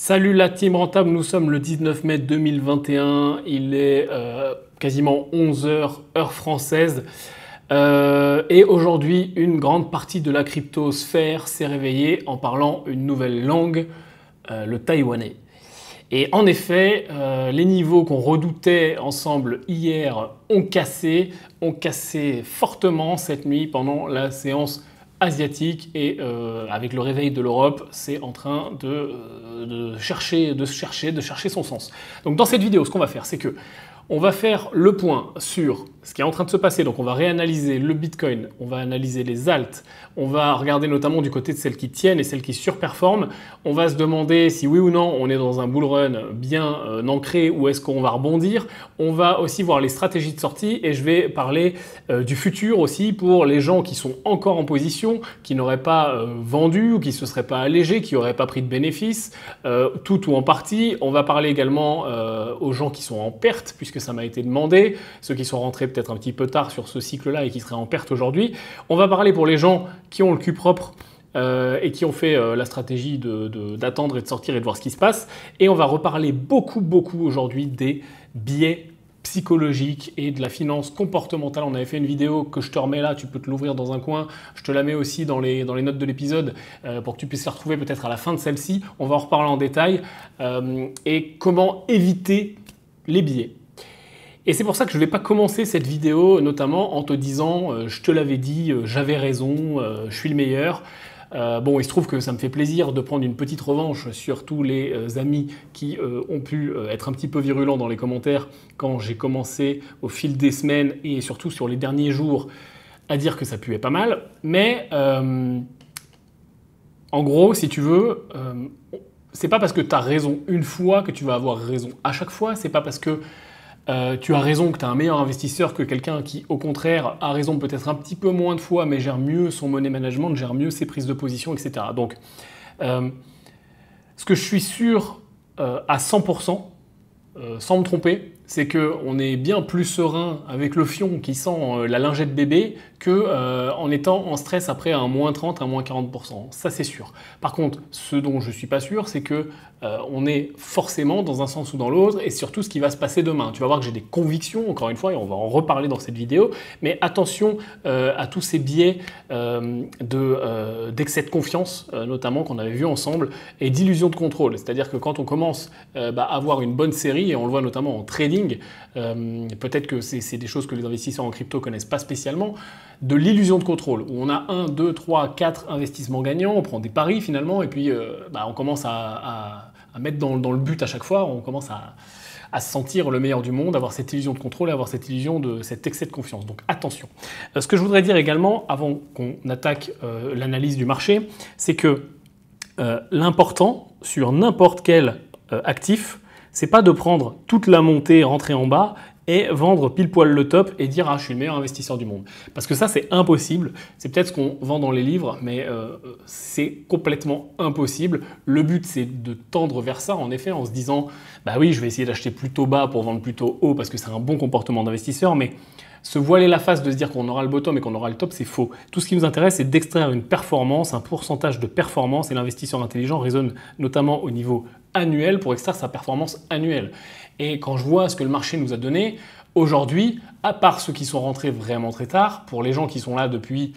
Salut la team rentable, nous sommes le 19 mai 2021, il est euh, quasiment 11h heure française. Euh, et aujourd'hui, une grande partie de la cryptosphère s'est réveillée en parlant une nouvelle langue, euh, le taïwanais. Et en effet, les niveaux qu'on redoutait ensemble hier ont cassé, ont cassé fortement cette nuit pendant la séance asiatique et euh, avec le réveil de l'Europe, c'est en train de, euh, de, chercher, de se chercher, de chercher son sens. Donc dans cette vidéo, ce qu'on va faire, c'est que on va faire le point sur ce qui est en train de se passer. Donc on va réanalyser le Bitcoin, on va analyser les altes, on va regarder notamment du côté de celles qui tiennent et celles qui surperforment. On va se demander si oui ou non on est dans un bull run bien euh, ancré ou est-ce qu'on va rebondir. On va aussi voir les stratégies de sortie et je vais parler euh, du futur aussi pour les gens qui sont encore en position, qui n'auraient pas euh, vendu ou qui se seraient pas allégés, qui n'auraient pas pris de bénéfices, tout ou en partie. On va parler également aux gens qui sont en perte puisque ça m'a été demandé, ceux qui sont rentrés peut-être être un petit peu tard sur ce cycle-là et qui serait en perte aujourd'hui. On va parler pour les gens qui ont le cul propre euh, et qui ont fait euh, la stratégie d'attendre et de sortir et de voir ce qui se passe. Et on va reparler beaucoup, beaucoup aujourd'hui des biais psychologiques et de la finance comportementale. On avait fait une vidéo que je te remets là, tu peux te l'ouvrir dans un coin, je te la mets aussi dans les, notes de l'épisode euh, pour que tu puisses la retrouver peut-être à la fin de celle-ci. On va en reparler en détail et comment éviter les biais et c'est pour ça que je ne vais pas commencer cette vidéo, notamment en te disant euh, je te l'avais dit, euh, j'avais raison, euh, je suis le meilleur. bon, il se trouve que ça me fait plaisir de prendre une petite revanche sur tous les amis qui ont pu être un petit peu virulents dans les commentaires quand j'ai commencé au fil des semaines et surtout sur les derniers jours à dire que ça puait pas mal. Mais en gros, si tu veux, c'est pas parce que tu as raison une fois que tu vas avoir raison à chaque fois, c'est pas parce que euh, tu as raison que tu as un meilleur investisseur que quelqu'un qui, au contraire, a raison peut-être un petit peu moins de fois, mais gère mieux son money management, gère mieux ses prises de position, etc. Donc, euh, ce que je suis sûr euh, à 100%, sans me tromper, c'est qu'on est bien plus serein avec le fion qui sent euh, la lingette bébé que euh, en étant en stress après un moins 30, un moins 40%. Ça c'est sûr. Par contre, ce dont je suis pas sûr, c'est que euh, on est forcément dans un sens ou dans l'autre et surtout ce qui va se passer demain. Tu vas voir que j'ai des convictions, encore une fois, et on va en reparler dans cette vidéo, mais attention à tous ces biais d'excès de, confiance, notamment qu'on avait vu ensemble, et d'illusion de contrôle. C'est-à-dire que quand on commence bah, à avoir une bonne série, et on le voit notamment en trading, euh, peut-être que c'est des choses que les investisseurs en crypto connaissent pas spécialement, de l'illusion de contrôle, où on a 1, 2, 3, 4 investissements gagnants, on prend des paris finalement, et puis euh, bah, on commence à, mettre dans, le but à chaque fois, on commence à, se sentir le meilleur du monde, avoir cette illusion de contrôle, avoir cette illusion de cet excès de confiance. Donc attention. Euh, ce que je voudrais dire également, avant qu'on attaque l'analyse du marché, c'est que l'important sur n'importe quel actif, c'est pas de prendre toute la montée, rentrer en bas et vendre pile poil le top et dire ah je suis le meilleur investisseur du monde. Parce que ça c'est impossible, c'est peut-être ce qu'on vend dans les livres, mais euh, c'est complètement impossible. Le but c'est de tendre vers ça en effet en se disant bah oui je vais essayer d'acheter plutôt bas pour vendre plutôt haut parce que c'est un bon comportement d'investisseur, mais se voiler la face de se dire qu'on aura le bottom et qu'on aura le top, c'est faux. Tout ce qui nous intéresse, c'est d'extraire une performance, un pourcentage de performance, et l'investisseur intelligent raisonne notamment au niveau annuel pour extraire sa performance annuelle. Et quand je vois ce que le marché nous a donné, aujourd'hui, à part ceux qui sont rentrés vraiment très tard, pour les gens qui sont là depuis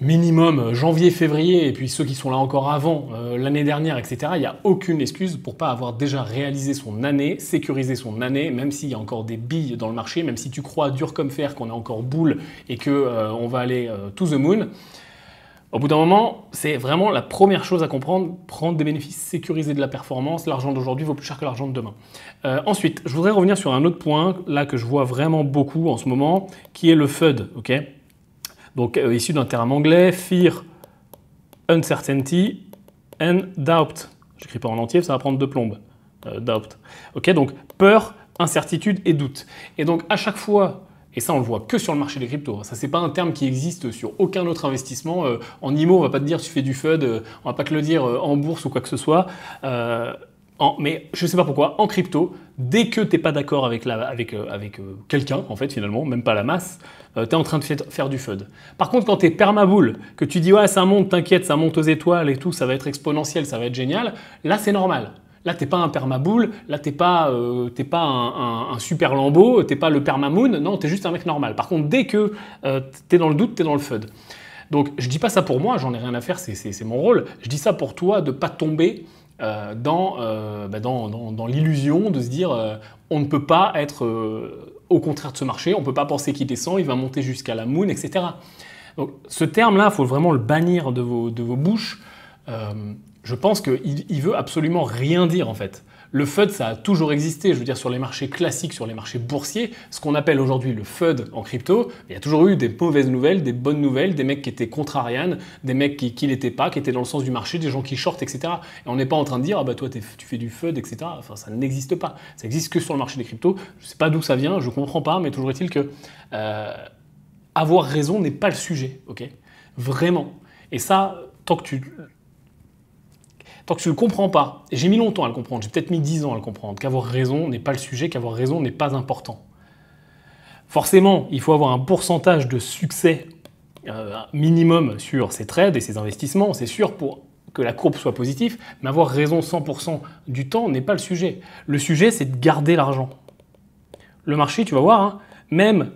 minimum euh, janvier-février, et puis ceux qui sont là encore avant euh, l'année dernière, etc., il n'y a aucune excuse pour pas avoir déjà réalisé son année, sécurisé son année, même s'il y a encore des billes dans le marché, même si tu crois dur comme fer qu'on est encore boule et que euh, on va aller to the moon. Au bout d'un moment, c'est vraiment la première chose à comprendre, prendre des bénéfices, sécuriser de la performance, l'argent d'aujourd'hui vaut plus cher que l'argent de demain. ensuite, je voudrais revenir sur un autre point, là que je vois vraiment beaucoup en ce moment, qui est le FUD. ok donc euh, issu d'un terme anglais, fear, uncertainty and doubt. Je n'écris pas en entier, ça va prendre deux plombes. Euh, doubt. Ok, donc peur, incertitude et doute. Et donc à chaque fois, et ça on le voit que sur le marché des cryptos, hein, ça c'est pas un terme qui existe sur aucun autre investissement. Euh, en IMO, on va pas te dire tu fais du FUD, on va pas te le dire en bourse ou quoi que ce soit mais je ne sais pas pourquoi, en crypto, dès que tu n'es pas d'accord avec, euh, euh, quelqu'un, en fait, finalement, même pas la masse, euh, tu es en train de faire du FUD. Par contre, quand tu es permaboule, que tu dis, ouais, ça monte, t'inquiète, ça monte aux étoiles et tout, ça va être exponentiel, ça va être génial, là, c'est normal. Là, t'es pas un permaboule, là, t'es pas, pas un, super lambeau, t'es pas le permamoon, non, es juste un mec normal. Par contre, dès que tu es dans le doute, tu es dans le FUD. Donc, je dis pas ça pour moi, j'en ai rien à faire, c'est mon rôle. Je dis ça pour toi de pas tomber euh, euh, bah, dans, l'illusion de se dire euh, on ne peut pas être au contraire de ce marché, on ne peut pas penser qu'il descend, il va monter jusqu'à la moon, etc. Donc ce terme-là, il faut vraiment le bannir de vos, bouches. je pense qu'il veut absolument rien dire en fait. Le FUD, ça a toujours existé, je veux dire, sur les marchés classiques, sur les marchés boursiers. Ce qu'on appelle aujourd'hui le FUD en crypto, il y a toujours eu des mauvaises nouvelles, des bonnes nouvelles, des mecs qui étaient contrarian, des mecs qui qui l'étaient pas, qui étaient dans le sens du marché, des gens qui shortent, etc. Et on n'est pas en train de dire, ah bah toi tu fais du FUD, etc. Enfin, ça n'existe pas. Ça existe que sur le marché des cryptos. Je ne sais pas d'où ça vient, je ne comprends pas, mais toujours est-il que euh, avoir raison n'est pas le sujet, ok Vraiment. Et ça, tant que tu Tant que tu ne le comprends pas, j'ai mis longtemps à le comprendre, j'ai peut-être mis 10 ans à le comprendre, qu'avoir raison n'est pas le sujet, qu'avoir raison n'est pas important. Forcément, il faut avoir un pourcentage de succès euh, minimum sur ses trades et ses investissements, c'est sûr, pour que la courbe soit positive, mais avoir raison 100% du temps n'est pas le sujet. Le sujet, c'est de garder l'argent. Le marché, tu vas voir, hein, même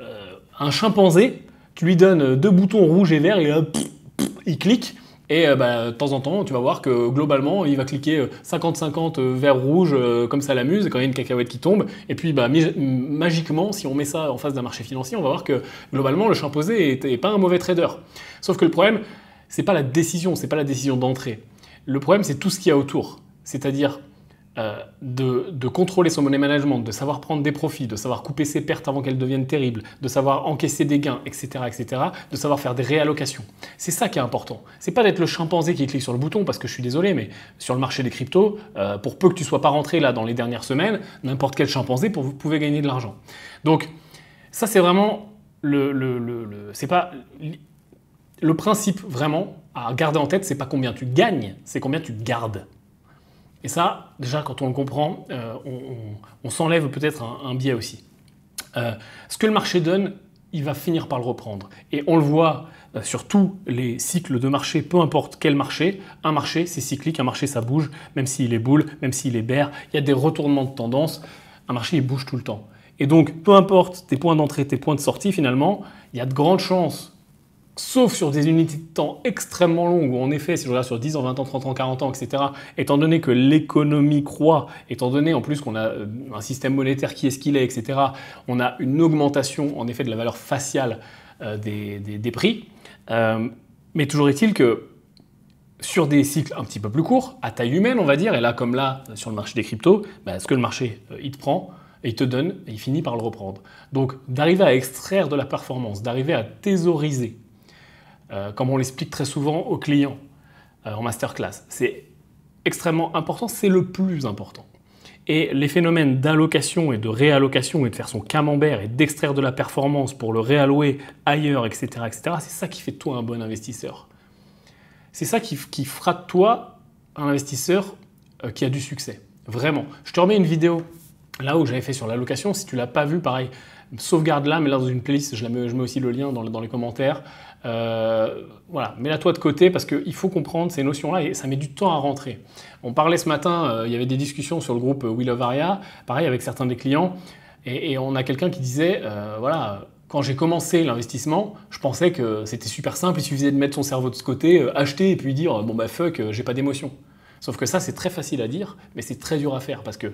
euh, un chimpanzé, tu lui donnes deux boutons rouges et verts, et là, il clique, et euh, bah, de temps en temps, tu vas voir que globalement, il va cliquer 50-50 vert rouge comme ça l'amuse quand il y a une cacahuète qui tombe. Et puis bah, magiquement, si on met ça en face d'un marché financier, on va voir que globalement, le posé n'est pas un mauvais trader. Sauf que le problème, n'est pas la décision, c'est pas la décision d'entrée. Le problème, c'est tout ce qu'il y a autour. C'est-à-dire euh, de, contrôler son money management, de savoir prendre des profits, de savoir couper ses pertes avant qu'elles deviennent terribles, de savoir encaisser des gains, etc., etc., de savoir faire des réallocations. C'est ça qui est important. C'est pas d'être le chimpanzé qui clique sur le bouton, parce que je suis désolé, mais sur le marché des cryptos, euh, pour peu que tu sois pas rentré là dans les dernières semaines, n'importe quel chimpanzé pour vous pouvez gagner de l'argent. Donc ça c'est vraiment le, le c'est pas le principe vraiment à garder en tête, c'est pas combien tu gagnes, c'est combien tu gardes. Et ça, déjà, quand on le comprend, euh, on, s'enlève peut-être un, biais aussi. Euh, ce que le marché donne, il va finir par le reprendre. Et on le voit euh, sur tous les cycles de marché, peu importe quel marché. Un marché, c'est cyclique, un marché, ça bouge, même s'il est boule, même s'il est bear, il y a des retournements de tendance. Un marché, il bouge tout le temps. Et donc, peu importe tes points d'entrée, tes points de sortie, finalement, il y a de grandes chances sauf sur des unités de temps extrêmement longues, où en effet, si je regarde sur 10 ans, 20 ans, 30 ans, 40 ans, etc., étant donné que l'économie croît, étant donné en plus qu'on a euh, un système monétaire qui est ce qu'il est, etc., on a une augmentation en effet de la valeur faciale euh, des, prix. Euh, mais toujours est-il que sur des cycles un petit peu plus courts, à taille humaine, on va dire, et là, comme là, sur le marché des cryptos, bah, ce que le marché, il te prend, et il te donne, et il finit par le reprendre. Donc, d'arriver à extraire de la performance, d'arriver à thésauriser euh, comme on l'explique très souvent aux clients euh, en masterclass. C'est extrêmement important, c'est le plus important. Et les phénomènes d'allocation et de réallocation et de faire son camembert et d'extraire de la performance pour le réallouer ailleurs, etc., etc., c'est ça qui fait de toi un bon investisseur. C'est ça qui, qui fera de toi un investisseur euh, qui a du succès. Vraiment. Je te remets une vidéo là où j'avais fait sur l'allocation. Si tu l'as pas vu, pareil, sauvegarde-la, mets-la dans une playlist, je, mets, aussi le lien dans, les commentaires. Euh, voilà, mets-la toi de côté parce qu'il faut comprendre ces notions-là et ça met du temps à rentrer. On parlait ce matin, euh, il y avait des discussions sur le groupe euh, We Love Aria, pareil avec certains des clients, et, on a quelqu'un qui disait, voilà, quand j'ai commencé l'investissement, je pensais que c'était super simple, il suffisait de mettre son cerveau de ce côté, acheter et puis dire, bon bah fuck, j'ai pas d'émotion. Sauf que ça, c'est très facile à dire, mais c'est très dur à faire parce que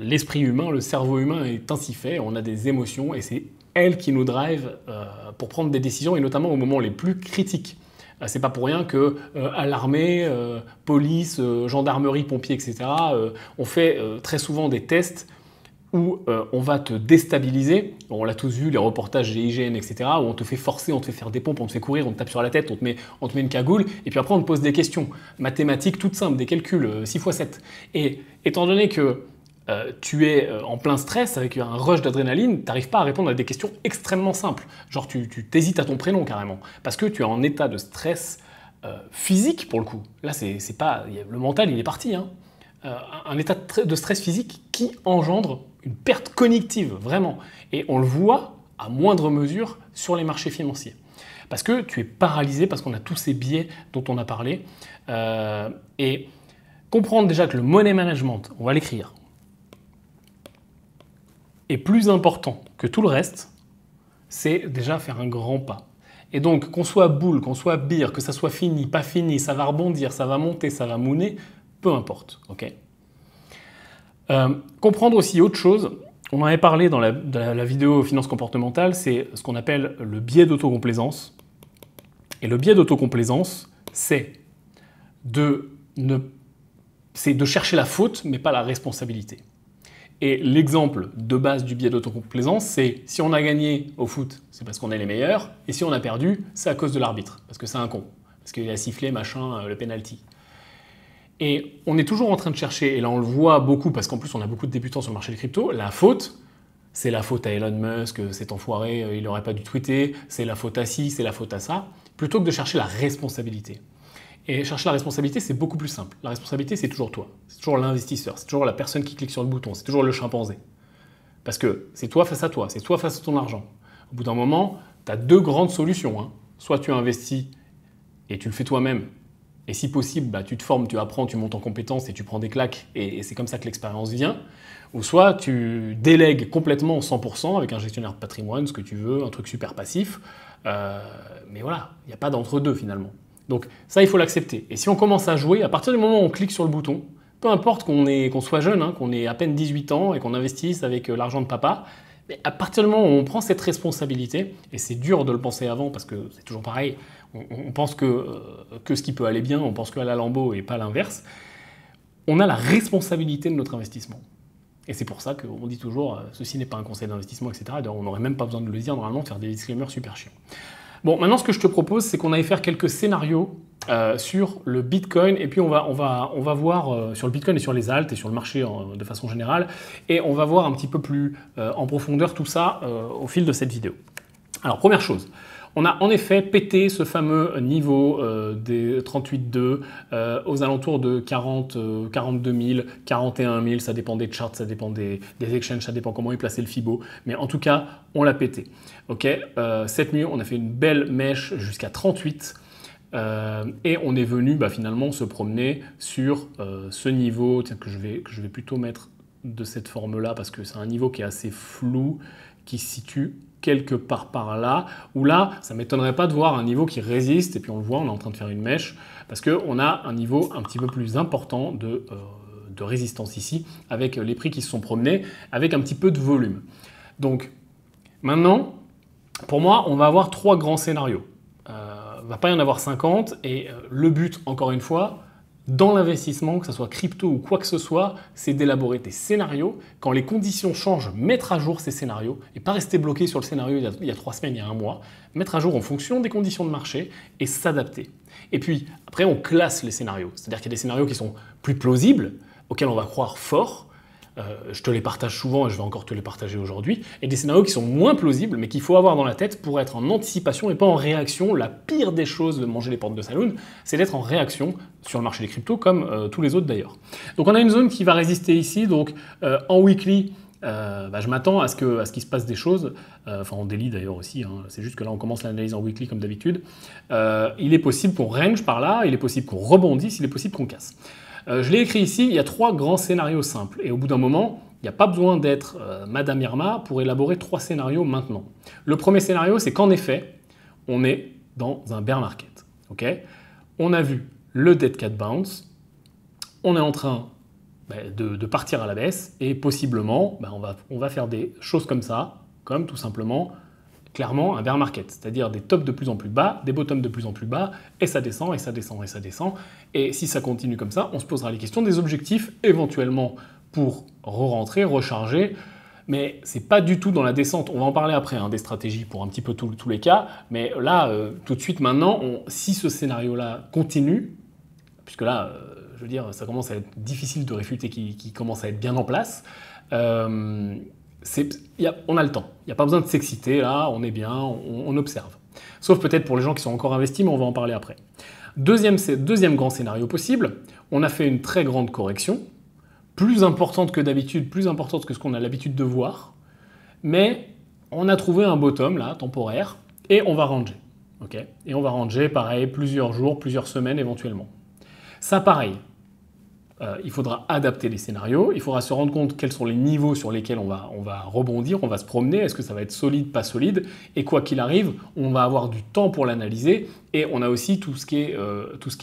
l'esprit humain, le cerveau humain est ainsi fait, on a des émotions et c'est elles qui nous drivent euh, pour prendre des décisions et notamment au moments les plus critiques. Euh, c'est pas pour rien que euh, à l'armée, police, gendarmerie, pompiers, etc., on fait très souvent des tests où on va te déstabiliser. on l'a tous vu, les reportages GIGN, etc., où on te fait forcer, on te fait faire des pompes, on te fait courir, on te tape sur la tête, on te met, on te met une cagoule, et puis après on te pose des questions mathématiques toutes simples, des calculs, 6 x 7. Et étant donné que euh, tu es euh, en plein stress avec un rush d'adrénaline, tu n'arrives pas à répondre à des questions extrêmement simples. Genre tu t'hésites à ton prénom carrément, parce que tu es en état de stress euh, physique pour le coup. Là, c'est pas le mental, il est parti. Hein. un état de stress physique qui engendre une perte cognitive, vraiment. Et on le voit à moindre mesure sur les marchés financiers. Parce que tu es paralysé, parce qu'on a tous ces biais dont on a parlé. et comprendre déjà que le money management, on va l'écrire, et plus important que tout le reste, c'est déjà faire un grand pas. Et donc, qu'on soit boule, qu'on soit bire, que ça soit fini, pas fini, ça va rebondir, ça va monter, ça va mouner, peu importe. ok euh, comprendre aussi autre chose, on en avait parlé dans la, vidéo finance comportementale, c'est ce qu'on appelle le biais d'autocomplaisance. Et le biais d'autocomplaisance, c'est de, ne, de chercher la faute, mais pas la responsabilité. Et l'exemple de base du biais d'autocomplaisance, c'est si on a gagné au foot, c'est parce qu'on est les meilleurs, et si on a perdu, c'est à cause de l'arbitre, parce que c'est un con, parce qu'il a sifflé machin euh, le penalty. Et on est toujours en train de chercher, et là on le voit beaucoup, parce qu'en plus on a beaucoup de débutants sur le marché des cryptos, la faute, c'est la faute à Elon Musk, euh, c'est enfoiré, euh, il n'aurait pas dû tweeter, c'est la faute à ci, c'est la faute à ça, plutôt que de chercher la responsabilité. Et chercher la responsabilité, c'est beaucoup plus simple. La responsabilité, c'est toujours toi. C'est toujours l'investisseur. C'est toujours la personne qui clique sur le bouton. C'est toujours le chimpanzé. Parce que c'est toi face à toi. C'est toi face à ton argent. Au bout d'un moment, tu as deux grandes solutions. Hein. Soit tu investis et tu le fais toi-même. Et si possible, bah, tu te formes, tu apprends, tu montes en compétences et tu prends des claques. Et, c'est comme ça que l'expérience vient. Ou soit tu délègues complètement 100% avec un gestionnaire de patrimoine, ce que tu veux, un truc super passif. Euh, mais voilà, il n'y a pas d'entre-deux finalement. Donc ça, il faut l'accepter. Et si on commence à jouer, à partir du moment où on clique sur le bouton, peu importe qu'on soit jeune, hein, qu'on ait à peine 18 ans et qu'on investisse avec euh, l'argent de papa, à partir du moment où on prend cette responsabilité, et c'est dur de le penser avant parce que c'est toujours pareil, on, pense que, euh, que ce qui peut aller bien, on pense que la lambeau et pas l'inverse, on a la responsabilité de notre investissement. Et c'est pour ça qu'on dit toujours, euh, ceci n'est pas un conseil d'investissement, etc. on n'aurait même pas besoin de le dire normalement, de faire des disclaimers super chiants. Bon, maintenant, ce que je te propose, c'est qu'on aille faire quelques scénarios euh, sur le Bitcoin et puis on va, voir euh, sur le Bitcoin et sur les altes et sur le marché de façon générale et on va voir un petit peu plus euh, en profondeur tout ça au fil de cette vidéo. Alors, première chose, on a en effet pété ce fameux niveau euh, des 38,2 euh, aux alentours de 40, 42 000, 41 000. Ça dépend des charts, ça dépend des, des exchanges, ça dépend comment est placé le FIBO. Mais en tout cas, on l'a pété. Ok, euh, cette nuit, on a fait une belle mèche jusqu'à 38. et on est venu bah, finalement se promener sur ce niveau que je, vais, que je vais plutôt mettre de cette forme-là parce que c'est un niveau qui est assez flou, qui se situe quelque part par là, où là, ça m'étonnerait pas de voir un niveau qui résiste, et puis on le voit, on est en train de faire une mèche, parce qu'on a un niveau un petit peu plus important euh, de, résistance ici, avec les prix qui se sont promenés, avec un petit peu de volume. Donc, maintenant, pour moi, on va avoir trois grands scénarios. il euh, ne va pas y en avoir 50, et euh, le but, encore une fois, dans l'investissement, que ce soit crypto ou quoi que ce soit, c'est d'élaborer tes scénarios. Quand les conditions changent, mettre à jour ces scénarios et pas rester bloqué sur le scénario il y a trois semaines, il y a un mois. Mettre à jour en fonction des conditions de marché et s'adapter. Et puis, après, on classe les scénarios. C'est-à-dire qu'il y a des scénarios qui sont plus plausibles, auxquels on va croire fort, euh, je te les partage souvent et je vais encore te les partager aujourd'hui, et des scénarios qui sont moins plausibles, mais qu'il faut avoir dans la tête pour être en anticipation et pas en réaction. La pire des choses de manger les portes de saloon, c'est d'être en réaction sur le marché des cryptos, comme euh, tous les autres d'ailleurs. Donc on a une zone qui va résister ici, donc euh, en weekly, bah, je m'attends à ce qu'il se passe des choses, en daily d'ailleurs aussi, hein. c'est juste que là on commence l'analyse en weekly comme d'habitude. il est possible qu'on range par là, il est possible qu'on rebondisse, il est possible qu'on casse. Euh, je l'ai écrit ici, il y a trois grands scénarios simples. Et au bout d'un moment, il n'y a pas besoin d'être euh, Madame Irma pour élaborer trois scénarios maintenant. Le premier scénario, c'est qu'en effet, on est dans un bear market. OK on a vu le dead cat bounce, on est en train bah, de, partir à la baisse et possiblement, bah, on va faire des choses comme ça, comme tout simplement clairement un bear market, c'est-à-dire des tops de plus en plus bas, des bottoms de plus en plus bas, et ça descend, et ça descend, et ça descend. Et si ça continue comme ça, on se posera les questions des objectifs éventuellement pour re-rentrer, recharger. Mais c'est pas du tout dans la descente. On va en parler après, hein, des stratégies pour un petit peu tous les cas. Mais là, euh, tout de suite, maintenant, on, si ce scénario-là continue, puisque là, euh, je veux dire, ça commence à être difficile de réfuter qui, commence à être bien en place, euh, on a le temps. Il n'y a pas besoin de s'exciter, là, on est bien, on, observe. Sauf peut-être pour les gens qui sont encore investis, mais on va en parler après. Deuxième, deuxième grand scénario possible, on a fait une très grande correction, plus importante que d'habitude, plus importante que ce qu'on a l'habitude de voir, mais on a trouvé un bottom, là, temporaire, et on va ranger. et on va ranger, pareil, plusieurs jours, plusieurs semaines éventuellement. Ça, pareil, euh, il faudra adapter les scénarios, il faudra se rendre compte quels sont les niveaux sur lesquels on va, rebondir, on va se promener, est-ce que ça va être solide, pas solide, et quoi qu'il arrive, on va avoir du temps pour l'analyser, et on a aussi tout ce qui est,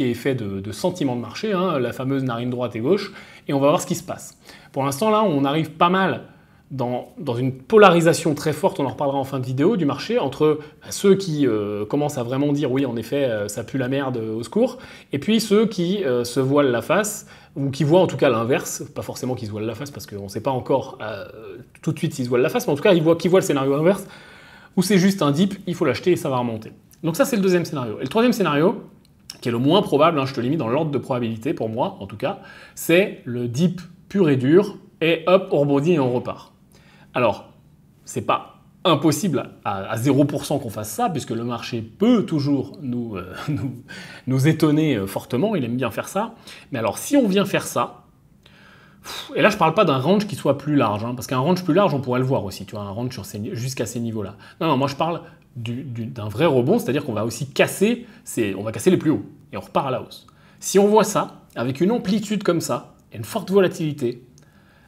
effet euh, de, sentiment de marché, hein, la fameuse narine droite et gauche, et on va voir ce qui se passe. Pour l'instant, là, on arrive pas mal dans, une polarisation très forte, on en reparlera en fin de vidéo, du marché, entre euh, ceux qui euh, commencent à vraiment dire oui, en effet, euh, ça pue la merde, au secours, et puis ceux qui se voilent la face, ou qui voient en tout cas l'inverse, pas forcément qu'ils se voilent la face, parce qu'on ne sait pas encore tout de suite s'ils se voilent la face, mais en tout cas, ils voient, qui voient le scénario inverse, où c'est juste un dip, il faut l'acheter et ça va remonter. Donc ça, c'est le deuxième scénario. Et le troisième scénario, qui est le moins probable, hein, je te l'ai mis dans l'ordre de probabilité, pour moi en tout cas, c'est le dip pur et dur, et hop, on rebondit et on repart. Alors, c'est pas impossible à, 0% qu'on fasse ça, puisque le marché peut toujours nous, euh, étonner euh, fortement, il aime bien faire ça. Mais alors si on vient faire ça, et là je ne parle pas d'un range qui soit plus large, hein, parce qu'un range plus large on pourrait le voir aussi, tu vois, un range jusqu'à ces niveaux-là. Non, non, moi je parle d'un vrai rebond, c'est-à-dire qu'on va aussi casser, on va casser les plus hauts, et on repart à la hausse. Si on voit ça, avec une amplitude comme ça, et une forte volatilité,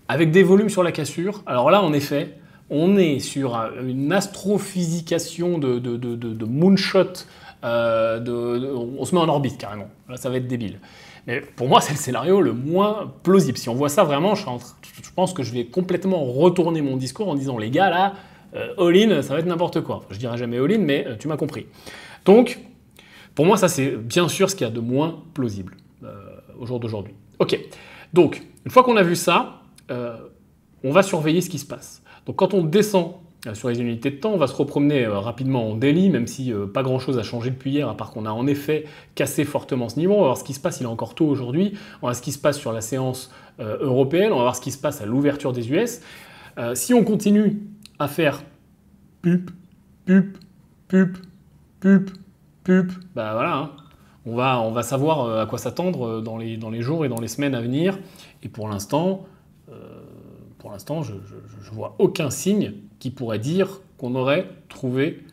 avec des volumes sur la cassure. Alors là, en effet, on est sur une astrophysication de, de, moonshot. Euh, on se met en orbite carrément. Là, ça va être débile. Mais pour moi, c'est le scénario le moins plausible. Si on voit ça vraiment, je, pense que je vais complètement retourner mon discours en disant les gars, là, euh, all-in, ça va être n'importe quoi. je dirais jamais all-in, mais euh, tu m'as compris. Donc, pour moi, ça, c'est bien sûr ce qu'il y a de moins plausible au jour d'aujourd'hui. Ok. Donc, une fois qu'on a vu ça, euh, on va surveiller ce qui se passe. Donc quand on descend euh, sur les unités de temps, on va se repromener euh, rapidement en Delhi, même si pas grand-chose a changé depuis hier, à part qu'on a en effet cassé fortement ce niveau. On va voir ce qui se passe, il est encore tôt aujourd'hui, on va voir ce qui se passe sur la séance européenne, on va voir ce qui se passe à l'ouverture des US. si on continue à faire pup, pup, pup, pup, pup, bah voilà, hein. on, va, savoir à quoi s'attendre dans les jours et dans les semaines à venir. Et pour l'instant, euh, pour l'instant, je vois aucun signe qui pourrait dire qu'on aurait trouvé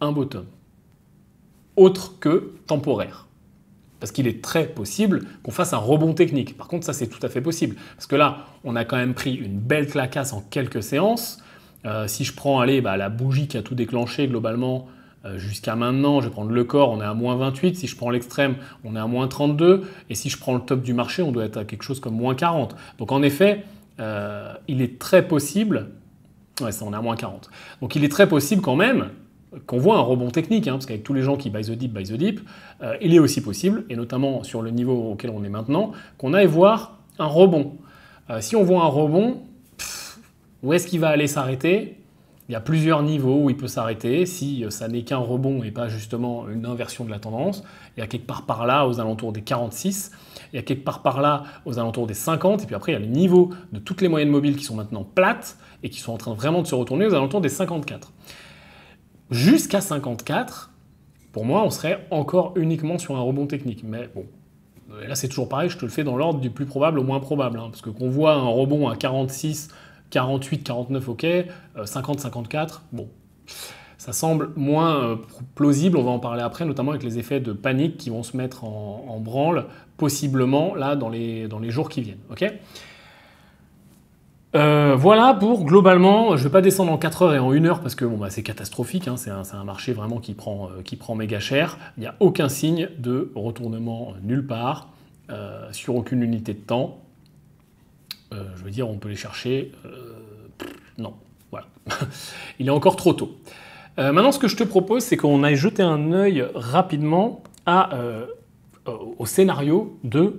un bottom autre que temporaire. Parce qu'il est très possible qu'on fasse un rebond technique. Par contre, ça, c'est tout à fait possible. Parce que là, on a quand même pris une belle clacasse en quelques séances. Euh, si je prends bah, la bougie qui a tout déclenché globalement euh, jusqu'à maintenant, je vais prendre le corps, on est à moins 28. Si je prends l'extrême, on est à moins 32. Et si je prends le top du marché, on doit être à quelque chose comme moins 40. Donc en effet, euh, il est très possible, ouais, ça on est à moins 40, donc il est très possible quand même qu'on voit un rebond technique, hein, parce qu'avec tous les gens qui buy the dip, buy the dip, euh, il est aussi possible, et notamment sur le niveau auquel on est maintenant, qu'on aille voir un rebond. Euh, si on voit un rebond, où est-ce qu'il va aller s'arrêter Il y a plusieurs niveaux où il peut s'arrêter, si ça n'est qu'un rebond et pas justement une inversion de la tendance. Il y a quelque part par là, aux alentours des 46 il y a quelque part par là aux alentours des 50, et puis après il y a le niveau de toutes les moyennes mobiles qui sont maintenant plates et qui sont en train vraiment de se retourner aux alentours des 54. Jusqu'à 54, pour moi, on serait encore uniquement sur un rebond technique. Mais bon, là c'est toujours pareil, je te le fais dans l'ordre du plus probable au moins probable, hein, parce que qu'on voit un rebond à 46, 48, 49, ok, 50, euh, 54, bon. Ça semble moins euh, plausible, on va en parler après, notamment avec les effets de panique qui vont se mettre en, branle, possiblement là dans les, jours qui viennent. ok euh, voilà pour globalement, je ne vais pas descendre en 4 heures et en 1 heure parce que bon, bah, c'est catastrophique, hein, c'est un, marché vraiment qui prend, euh, méga cher. Il n'y a aucun signe de retournement nulle part, sur aucune unité de temps. je veux dire, on peut les chercher. non, voilà. Il est encore trop tôt. Euh, maintenant, ce que je te propose, c'est qu'on aille jeter un œil rapidement euh, au scénario de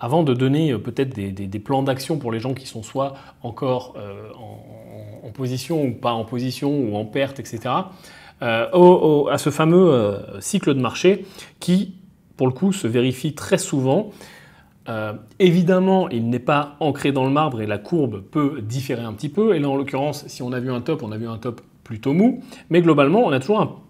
avant de donner euh, peut-être des, plans d'action pour les gens qui sont soit encore en, position ou pas en position ou en perte, etc., à ce fameux cycle de marché qui, pour le coup, se vérifie très souvent. évidemment, il n'est pas ancré dans le marbre et la courbe peut différer un petit peu. Et là, en l'occurrence, si on a vu un top, on a vu un top plutôt mou. Mais globalement, on a toujours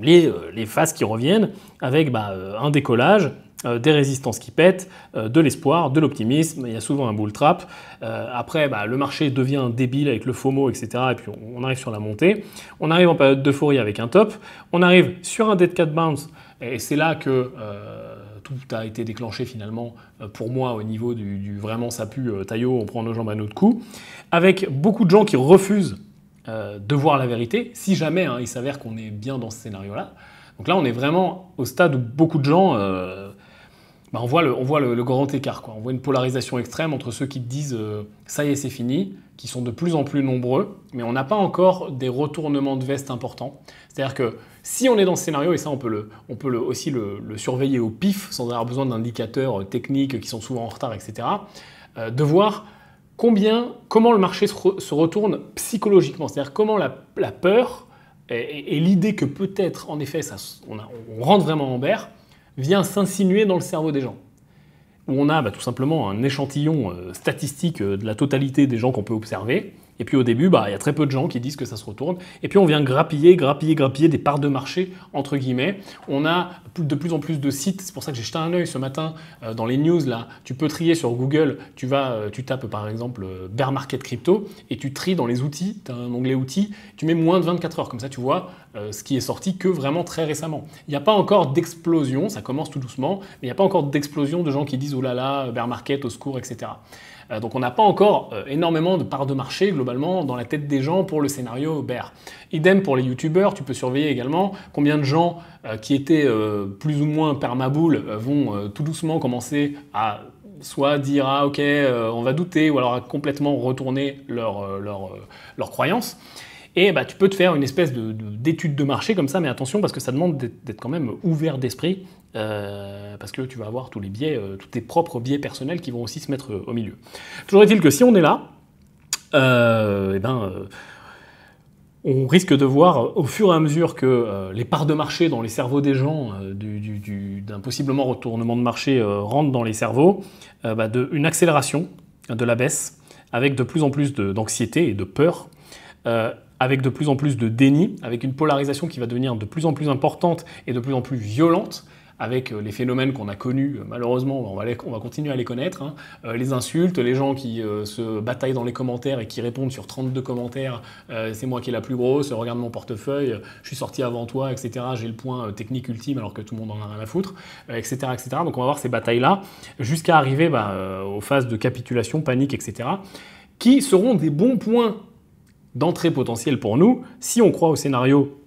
les, euh, les, phases qui reviennent avec bah, euh, un décollage, euh, des résistances qui pètent, de l'espoir, de l'optimisme, il y a souvent un bull trap. après, bah, le marché devient débile avec le FOMO, etc. Et puis on, arrive sur la montée. On arrive en période d'euphorie avec un top. On arrive sur un dead cat bounce. Et c'est là que tout a été déclenché finalement pour moi au niveau du, vraiment ça pue, taillot, on prend nos jambes à notre cou. Avec beaucoup de gens qui refusent euh, de voir la vérité, si jamais hein, il s'avère qu'on est bien dans ce scénario-là. Donc là, on est vraiment au stade où beaucoup de gens, euh, bah, on voit, le, grand écart, on voit une polarisation extrême entre ceux qui disent euh, ça y est, c'est fini, qui sont de plus en plus nombreux, mais on n'a pas encore des retournements de veste importants. C'est-à-dire que si on est dans ce scénario, et ça on peut, le, aussi le surveiller au pif sans avoir besoin d'indicateurs techniques qui sont souvent en retard, etc., de voir combien, comment le marché se, retourne psychologiquement, c'est-à-dire comment la, peur et, l'idée que peut-être, en effet, ça, on, rentre vraiment en berre, vient s'insinuer dans le cerveau des gens. Où on a bah, tout simplement un échantillon euh, statistique euh, de la totalité des gens qu'on peut observer, et puis au début, bah, il y a très peu de gens qui disent que ça se retourne. Et puis on vient grappiller, grappiller, grappiller des parts de marché, entre guillemets. On a de plus en plus de sites. C'est pour ça que j'ai jeté un œil ce matin euh, dans les news. Là, tu peux trier sur Google. Tu vas, euh, tu tapes par exemple euh, bear market crypto et tu tries dans les outils. Tu as un onglet outils. Tu mets moins de 24 heures. Comme ça, tu vois ce qui est sorti que vraiment très récemment. Il n'y a pas encore d'explosion. Ça commence tout doucement, mais il n'y a pas encore d'explosion de gens qui disent oh là là, bear market, au secours, etc. Euh, donc on n'a pas encore euh, énormément de parts de marché globalement dans la tête des gens pour le scénario Baird. Idem pour les youtubeurs, tu peux surveiller également combien de gens euh, qui étaient plus ou moins permaboule vont tout doucement commencer à soit dire ah ok on va douter ou alors à complètement retourner leur, leur, croyance. Et bah, tu peux te faire une espèce d'étude de, de, marché comme ça, mais attention parce que ça demande d'être quand même ouvert d'esprit euh, parce que tu vas avoir tous les biais, euh, tous tes propres biais personnels qui vont aussi se mettre euh, au milieu. Toujours est-il que si on est là, eh ben, on risque de voir au fur et à mesure que les parts de marché dans les cerveaux des gens, d'un possiblement retournement de marché rentrent dans les cerveaux, bah, une accélération de la baisse, avec de plus en plus d'anxiété et de peur avec de plus en plus de déni, avec une polarisation qui va devenir de plus en plus importante et de plus en plus violente, avec euh, les phénomènes qu'on a connus, euh, malheureusement, on va, continuer à les connaître, hein. euh, les insultes, les gens qui se bataillent dans les commentaires et qui répondent sur 32 commentaires, c'est moi qui ai la plus grosse, regarde mon portefeuille, je suis sorti avant toi, etc., j'ai le point technique ultime alors que tout le monde en a rien à foutre, etc., etc. Donc on va voir ces batailles-là, jusqu'à arriver bah, aux phases de capitulation, panique, etc., qui seront des bons points d'entrée potentielle pour nous si on croit au scénario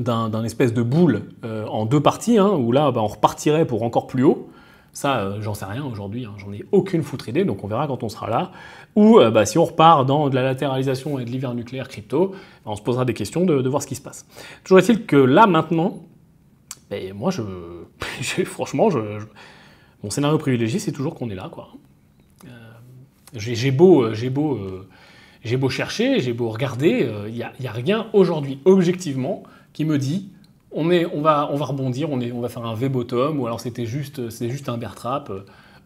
d'un espèce de boule euh, en deux parties, hein, où là, bah, on repartirait pour encore plus haut. Ça, euh, j'en sais rien aujourd'hui, hein, j'en ai aucune foutre idée, donc on verra quand on sera là. Ou euh, bah, si on repart dans de la latéralisation et de l'hiver nucléaire crypto, bah, on se posera des questions de, voir ce qui se passe. Toujours est-il que là, maintenant, bah, moi, je, franchement, mon scénario privilégié, c'est toujours qu'on est là. quoi. j'ai beau, chercher, j'ai beau regarder, il n'y a, rien aujourd'hui, objectivement, qui me dit on, est, on, va, on va rebondir, on, on va faire un V-bottom, ou alors c'était juste, c'est juste un bear trap. Euh,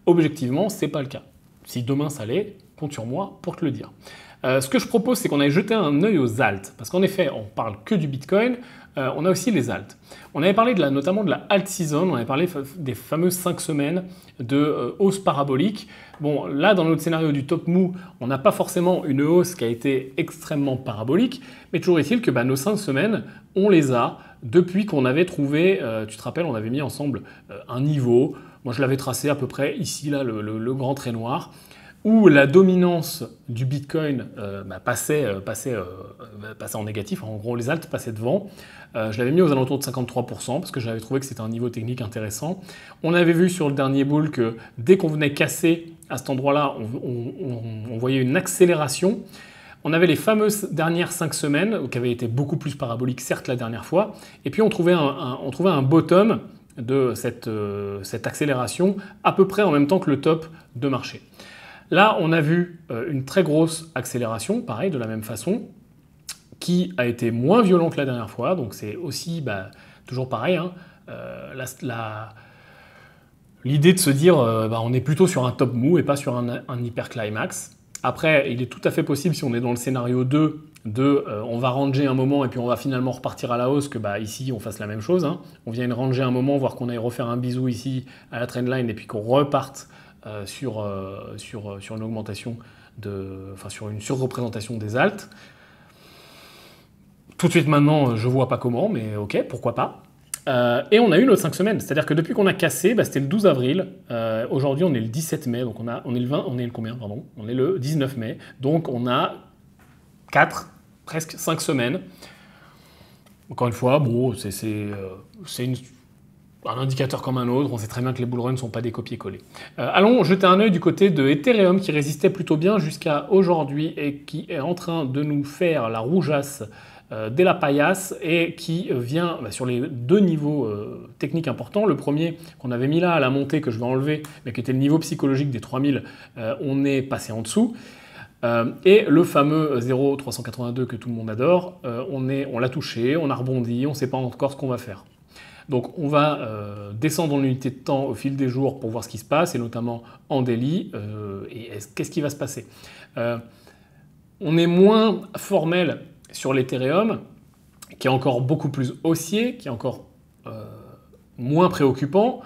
objectivement, c'est pas le cas. Si demain ça l'est, compte sur moi pour te le dire. Euh, ce que je propose, c'est qu'on aille jeter un œil aux alt, parce qu'en effet, on parle que du Bitcoin. Euh, on a aussi les altes. On avait parlé de la, notamment de la alt season, on avait parlé des fameuses 5 semaines de euh, hausse parabolique. Bon, là, dans notre scénario du top mou, on n'a pas forcément une hausse qui a été extrêmement parabolique, mais toujours est-il que bah, nos 5 semaines, on les a depuis qu'on avait trouvé, euh, tu te rappelles, on avait mis ensemble un niveau. Moi, je l'avais tracé à peu près ici, là, le grand trait noir où la dominance du Bitcoin euh, bah, euh, euh, passait, en négatif, en gros les altes passaient devant. je l'avais mis aux alentours de 53% parce que j'avais trouvé que c'était un niveau technique intéressant. On avait vu sur le dernier bull que dès qu'on venait casser à cet endroit-là, on, voyait une accélération. On avait les fameuses dernières 5 semaines, qui avaient été beaucoup plus paraboliques certes la dernière fois, et puis on trouvait un, bottom de cette accélération à peu près en même temps que le top de marché. Là, on a vu euh, une très grosse accélération, pareil, de la même façon, qui a été moins violente que la dernière fois. Donc c'est aussi bah, toujours pareil. Hein, euh, l'idée de se dire euh, bah, on est plutôt sur un top mou et pas sur un, hyper climax. Après, il est tout à fait possible si on est dans le scénario 2 de on va ranger un moment et puis on va finalement repartir à la hausse que bah, ici on fasse la même chose. Hein. On vient ranger un moment, voir qu'on aille refaire un bisou ici à la trendline et puis qu'on reparte euh, sur, euh, sur, euh, sur une augmentation, de, enfin sur une surreprésentation des altes. Tout de suite maintenant, je vois pas comment, mais ok, pourquoi pas. et on a eu notre 5 semaines, c'est-à-dire que depuis qu'on a cassé, bah, c'était le 12 avril, aujourd'hui on est le 17 mai, donc on, a, on est le 20, on est le combien, pardon On est le 19 mai, donc on a 4, presque 5 semaines. Encore une fois, bon, c'est c'est une un indicateur comme un autre, on sait très bien que les bullruns ne sont pas des copier-coller. Euh, allons jeter un œil du côté de Ethereum qui résistait plutôt bien jusqu'à aujourd'hui et qui est en train de nous faire la rougeasse euh, dès la paillasse et qui vient bah, sur les deux niveaux euh, techniques importants. Le premier qu'on avait mis là à la montée que je vais enlever, mais qui était le niveau psychologique des 3000, on est passé en dessous. et le fameux 0,382 que tout le monde adore, on l'a touché, on a rebondi, on ne sait pas encore ce qu'on va faire. Donc on va euh, descendre descendre l'unité de temps au fil des jours pour voir ce qui se passe, et notamment en daily, euh, et qu'est-ce qui va se passer. Euh, on est moins formel sur l'Ethereum, qui est encore beaucoup plus haussier, qui est encore moins préoccupant.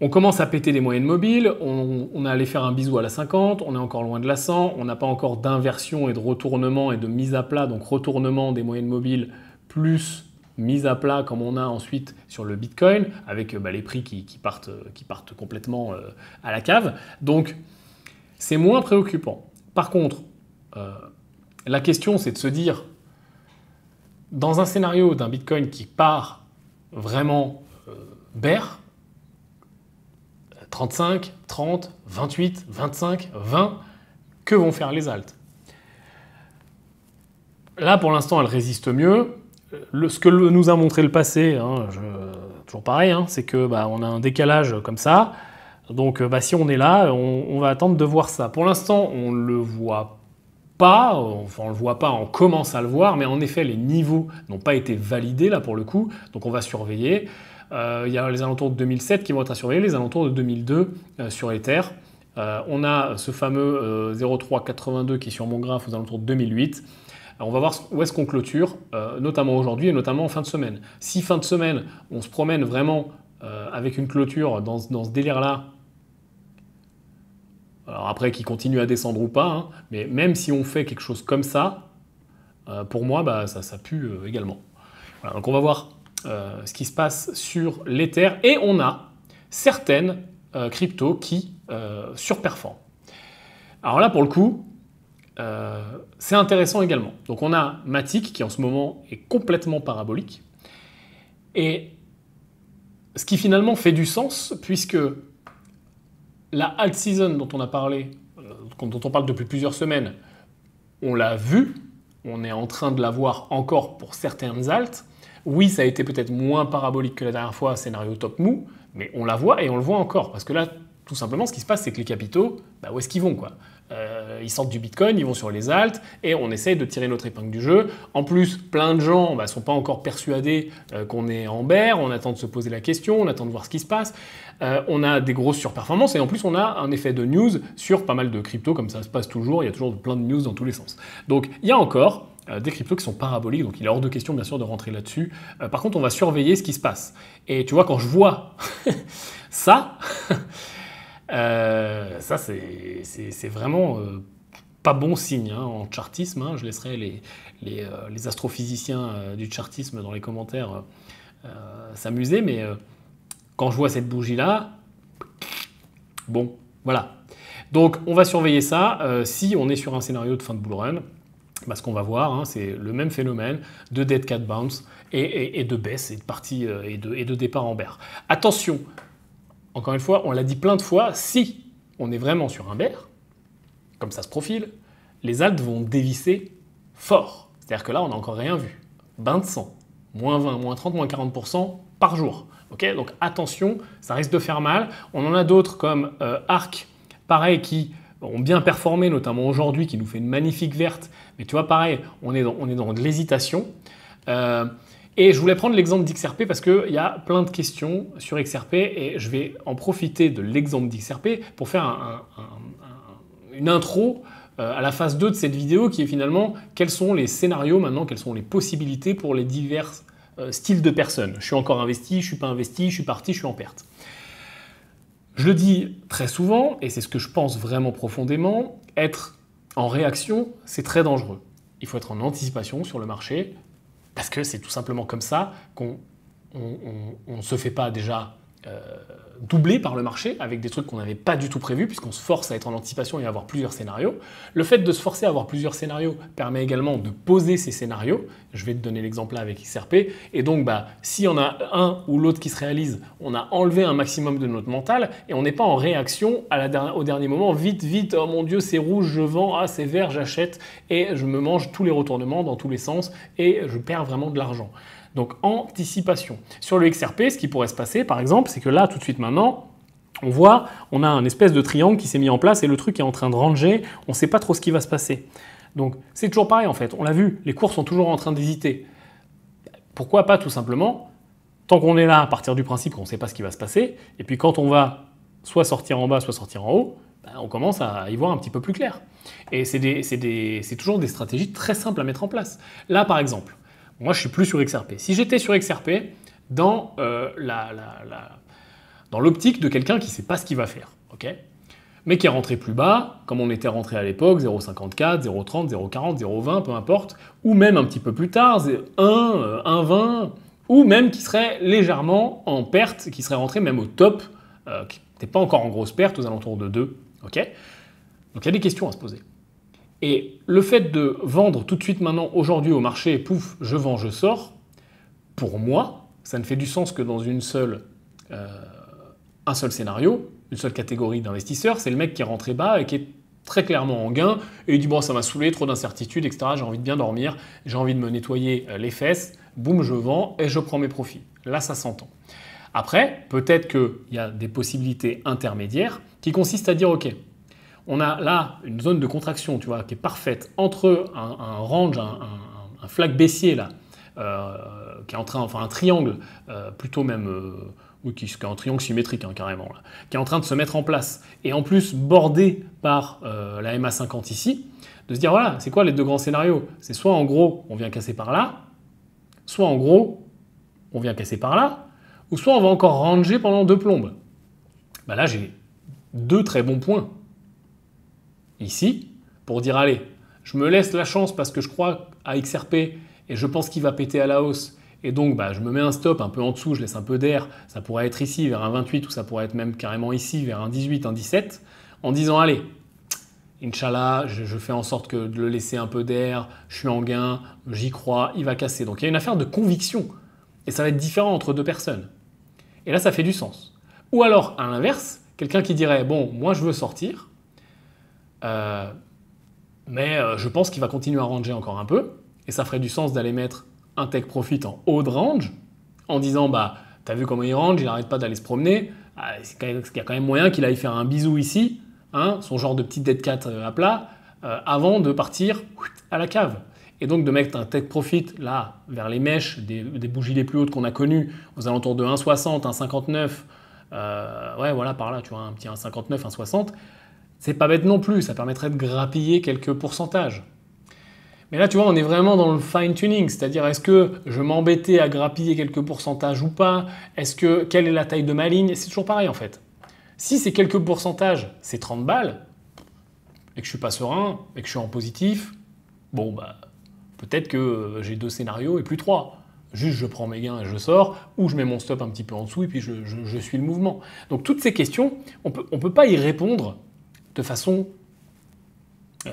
On commence à péter les moyennes mobiles, on, est allé faire un bisou à la 50, on est encore loin de la 100, on n'a pas encore d'inversion et de retournement et de mise à plat, donc retournement des moyennes mobiles plus mise à plat comme on a ensuite sur le Bitcoin, avec euh, bah, les prix qui, qui, partent, euh, complètement euh, à la cave. Donc, c'est moins préoccupant. Par contre, la question, c'est de se dire, dans un scénario d'un Bitcoin qui part vraiment euh, 35, 30, 28, 25, 20, que vont faire les altes Là, pour l'instant, elle résiste mieux ce que nous a montré le passé, hein, toujours pareil, hein, c'est que bah, on a un décalage comme ça. Donc bah, si on est là, on, va attendre de voir ça. Pour l'instant, on le voit pas, enfin on le voit pas, on commence à le voir, mais en effet les niveaux n'ont pas été validés là pour le coup, donc on va surveiller. Euh, il y a les alentours de 2007 qui vont être à surveiller, les alentours de 2002 euh, sur Ether. Euh, on a ce fameux 0,382 euh, qui est sur mon graphe aux alentours de 2008 on va voir où est-ce qu'on clôture, euh, notamment aujourd'hui et notamment en fin de semaine. Si fin de semaine, on se promène vraiment euh, avec une clôture dans, ce délire-là, alors après qu'il continue à descendre ou pas, hein, mais même si on fait quelque chose comme ça, euh, pour moi, bah, ça, pue également. donc on va voir ce qui se passe sur l'Ether et on a certaines cryptos qui surperforment. Alors là, pour le coup, euh, c'est intéressant également. Donc on a Matic qui en ce moment est complètement parabolique. Et ce qui finalement fait du sens puisque la alt season dont on a parlé, euh, dont on parle depuis plusieurs semaines, on l'a vu, on est en train de la voir encore pour certaines altes. Oui, ça a été peut-être moins parabolique que la dernière fois, scénario top mou, mais on la voit et on le voit encore. Parce que là, tout simplement, ce qui se passe, c'est que les capitaux, bah, où est-ce qu'ils vont quoi euh, ils sortent du Bitcoin, ils vont sur les alt, et on essaye de tirer notre épingle du jeu. En plus, plein de gens ne bah, sont pas encore persuadés euh, qu'on est en berre, on attend de se poser la question, on attend de voir ce qui se passe. Euh, on a des grosses surperformances et en plus on a un effet de news sur pas mal de cryptos comme ça se passe toujours, il y a toujours plein de news dans tous les sens. Donc il y a encore des cryptos qui sont paraboliques, donc il est hors de question bien sûr de rentrer là-dessus. par contre on va surveiller ce qui se passe. Et tu vois quand je vois ça... Euh, ça, c'est vraiment euh, pas bon signe hein, en chartisme. Hein. Je laisserai les, euh, astrophysiciens du chartisme dans les commentaires s'amuser, mais quand je vois cette bougie-là, bon, voilà. Donc, on va surveiller ça si on est sur un scénario de fin de bull run. Parce bah, qu'on va voir, hein, c'est le même phénomène de dead cat bounce et, de baisse et de, partie, et de, et départ en berre. Attention, encore une fois, on l'a dit plein de fois, si on est vraiment sur un bear, comme ça se profile, les altes vont dévisser fort. C'est-à-dire que là, on n'a encore rien vu. Bain de sang, moins 20, moins 30, moins 40% par jour. Donc attention, ça risque de faire mal. On en a d'autres comme euh, Arc, pareil, qui ont bien performé, notamment aujourd'hui, qui nous fait une magnifique verte. Mais tu vois, pareil, on est dans, on est dans de l'hésitation. Euh, et je voulais prendre l'exemple d'XRP parce qu'il y a plein de questions sur XRP et je vais en profiter de l'exemple d'XRP pour faire une intro euh, à la phase 2 de cette vidéo qui est finalement quels sont les scénarios maintenant, quelles sont les possibilités pour les divers euh, styles de personnes. Je suis encore investi, je ne suis pas investi, je suis parti, je suis en perte. Je le dis très souvent, et c'est ce que je pense vraiment profondément, être en réaction, c'est très dangereux. Il faut être en anticipation sur le marché, parce que c'est tout simplement comme ça qu'on ne se fait pas déjà euh, doublé par le marché avec des trucs qu'on n'avait pas du tout prévus puisqu'on se force à être en anticipation et à avoir plusieurs scénarios. Le fait de se forcer à avoir plusieurs scénarios permet également de poser ces scénarios. Je vais te donner l'exemple avec XRP. Et donc, bah, s'il y a un ou l'autre qui se réalise, on a enlevé un maximum de notre mental et on n'est pas en réaction au dernier moment. Vite, vite, oh mon Dieu, c'est rouge, je vends, ah c'est vert, j'achète et je me mange tous les retournements dans tous les sens et je perds vraiment de l'argent. Donc anticipation. Sur le XRP, ce qui pourrait se passer, par exemple, c'est que là, tout de suite maintenant, on voit, on a un espèce de triangle qui s'est mis en place et le truc est en train de ranger, on ne sait pas trop ce qui va se passer. Donc c'est toujours pareil en fait, on l'a vu, les cours sont toujours en train d'hésiter. Pourquoi pas tout simplement, tant qu'on est là à partir du principe qu'on ne sait pas ce qui va se passer, et puis quand on va soit sortir en bas, soit sortir en haut, ben, on commence à y voir un petit peu plus clair. Et c'est toujours des stratégies très simples à mettre en place. Là par exemple, moi, je suis plus sur XRP. Si j'étais sur XRP, dans euh, la, dans l'optique de quelqu'un qui ne sait pas ce qu'il va faire, ok mais qui est rentré plus bas, comme on était rentré à l'époque, 0,54, 0,30, 0,40, 0,20, peu importe, ou même un petit peu plus tard, 1, 1,20, euh, ou même qui serait légèrement en perte, qui serait rentré même au top, euh, qui n'était pas encore en grosse perte, aux alentours de 2, ok Donc il y a des questions à se poser. Et le fait de vendre tout de suite maintenant, aujourd'hui au marché, pouf, je vends, je sors, pour moi, ça ne fait du sens que dans une seule, euh, un seul scénario, une seule catégorie d'investisseurs. C'est le mec qui est rentré bas et qui est très clairement en gain et il dit bon ça m'a saoulé, trop d'incertitudes, etc. J'ai envie de bien dormir, j'ai envie de me nettoyer euh, les fesses, boum je vends et je prends mes profits. Là ça s'entend. Après, peut-être qu'il y a des possibilités intermédiaires qui consistent à dire ok, on a là une zone de contraction, tu vois, qui est parfaite entre un, range, un, un, flag baissier là, euh, qui est en train, enfin un triangle, euh, plutôt même, euh, ou qui, est un triangle symétrique hein, carrément, qui est en train de se mettre en place, et en plus bordé par la MA50 ici, de se dire voilà, c'est quoi les deux grands scénarios C'est soit en gros on vient casser par là, soit en gros on vient casser par là, ou soit on va encore ranger pendant deux plombes. Bah là j'ai deux très bons points ici pour dire allez, je me laisse la chance parce que je crois à XRP et je pense qu'il va péter à la hausse. Et donc, bah, je me mets un stop un peu en dessous, je laisse un peu d'air. Ça pourrait être ici vers un 28 ou ça pourrait être même carrément ici vers un 18, un 17, en disant allez, Inch'Allah, je, je, fais en sorte que de le laisser un peu d'air, je suis en gain, j'y crois, il va casser. Donc il y a une affaire de conviction. Et ça va être différent entre deux personnes. Et là, ça fait du sens. Ou alors, à l'inverse, quelqu'un qui dirait, bon, moi je veux sortir, euh, mais euh, je pense qu'il va continuer à ranger encore un peu. Et ça ferait du sens d'aller mettre un tech profit en haut de range en disant bah t'as vu comment il range, il n'arrête pas d'aller se promener. Ah, il y a quand même moyen qu'il aille faire un bisou ici, hein, son genre de petite dead cat euh, à plat, avant de partir à la cave. Et donc de mettre un tech profit là, vers les mèches des, bougies les plus hautes qu'on a connues, aux alentours de 1,60, 1,59, ouais voilà par là, tu vois, un petit 1,59, 1,60, c'est pas bête non plus, ça permettrait de grappiller quelques pourcentages. Mais là, tu vois, on est vraiment dans le fine-tuning, c'est-à-dire est-ce que je m'embêtais à grappiller quelques pourcentages ou pas Est-ce que quelle est la taille de ma ligne C'est toujours pareil en fait. Si c'est quelques pourcentages, c'est 30 balles, et que je suis pas serein, et que je suis en positif, bon bah peut-être que euh, j'ai deux scénarios et plus trois. Juste je prends mes gains et je sors, ou je mets mon stop un petit peu en dessous et puis je, suis le mouvement. Donc toutes ces questions, on ne on peut pas y répondre de façon euh,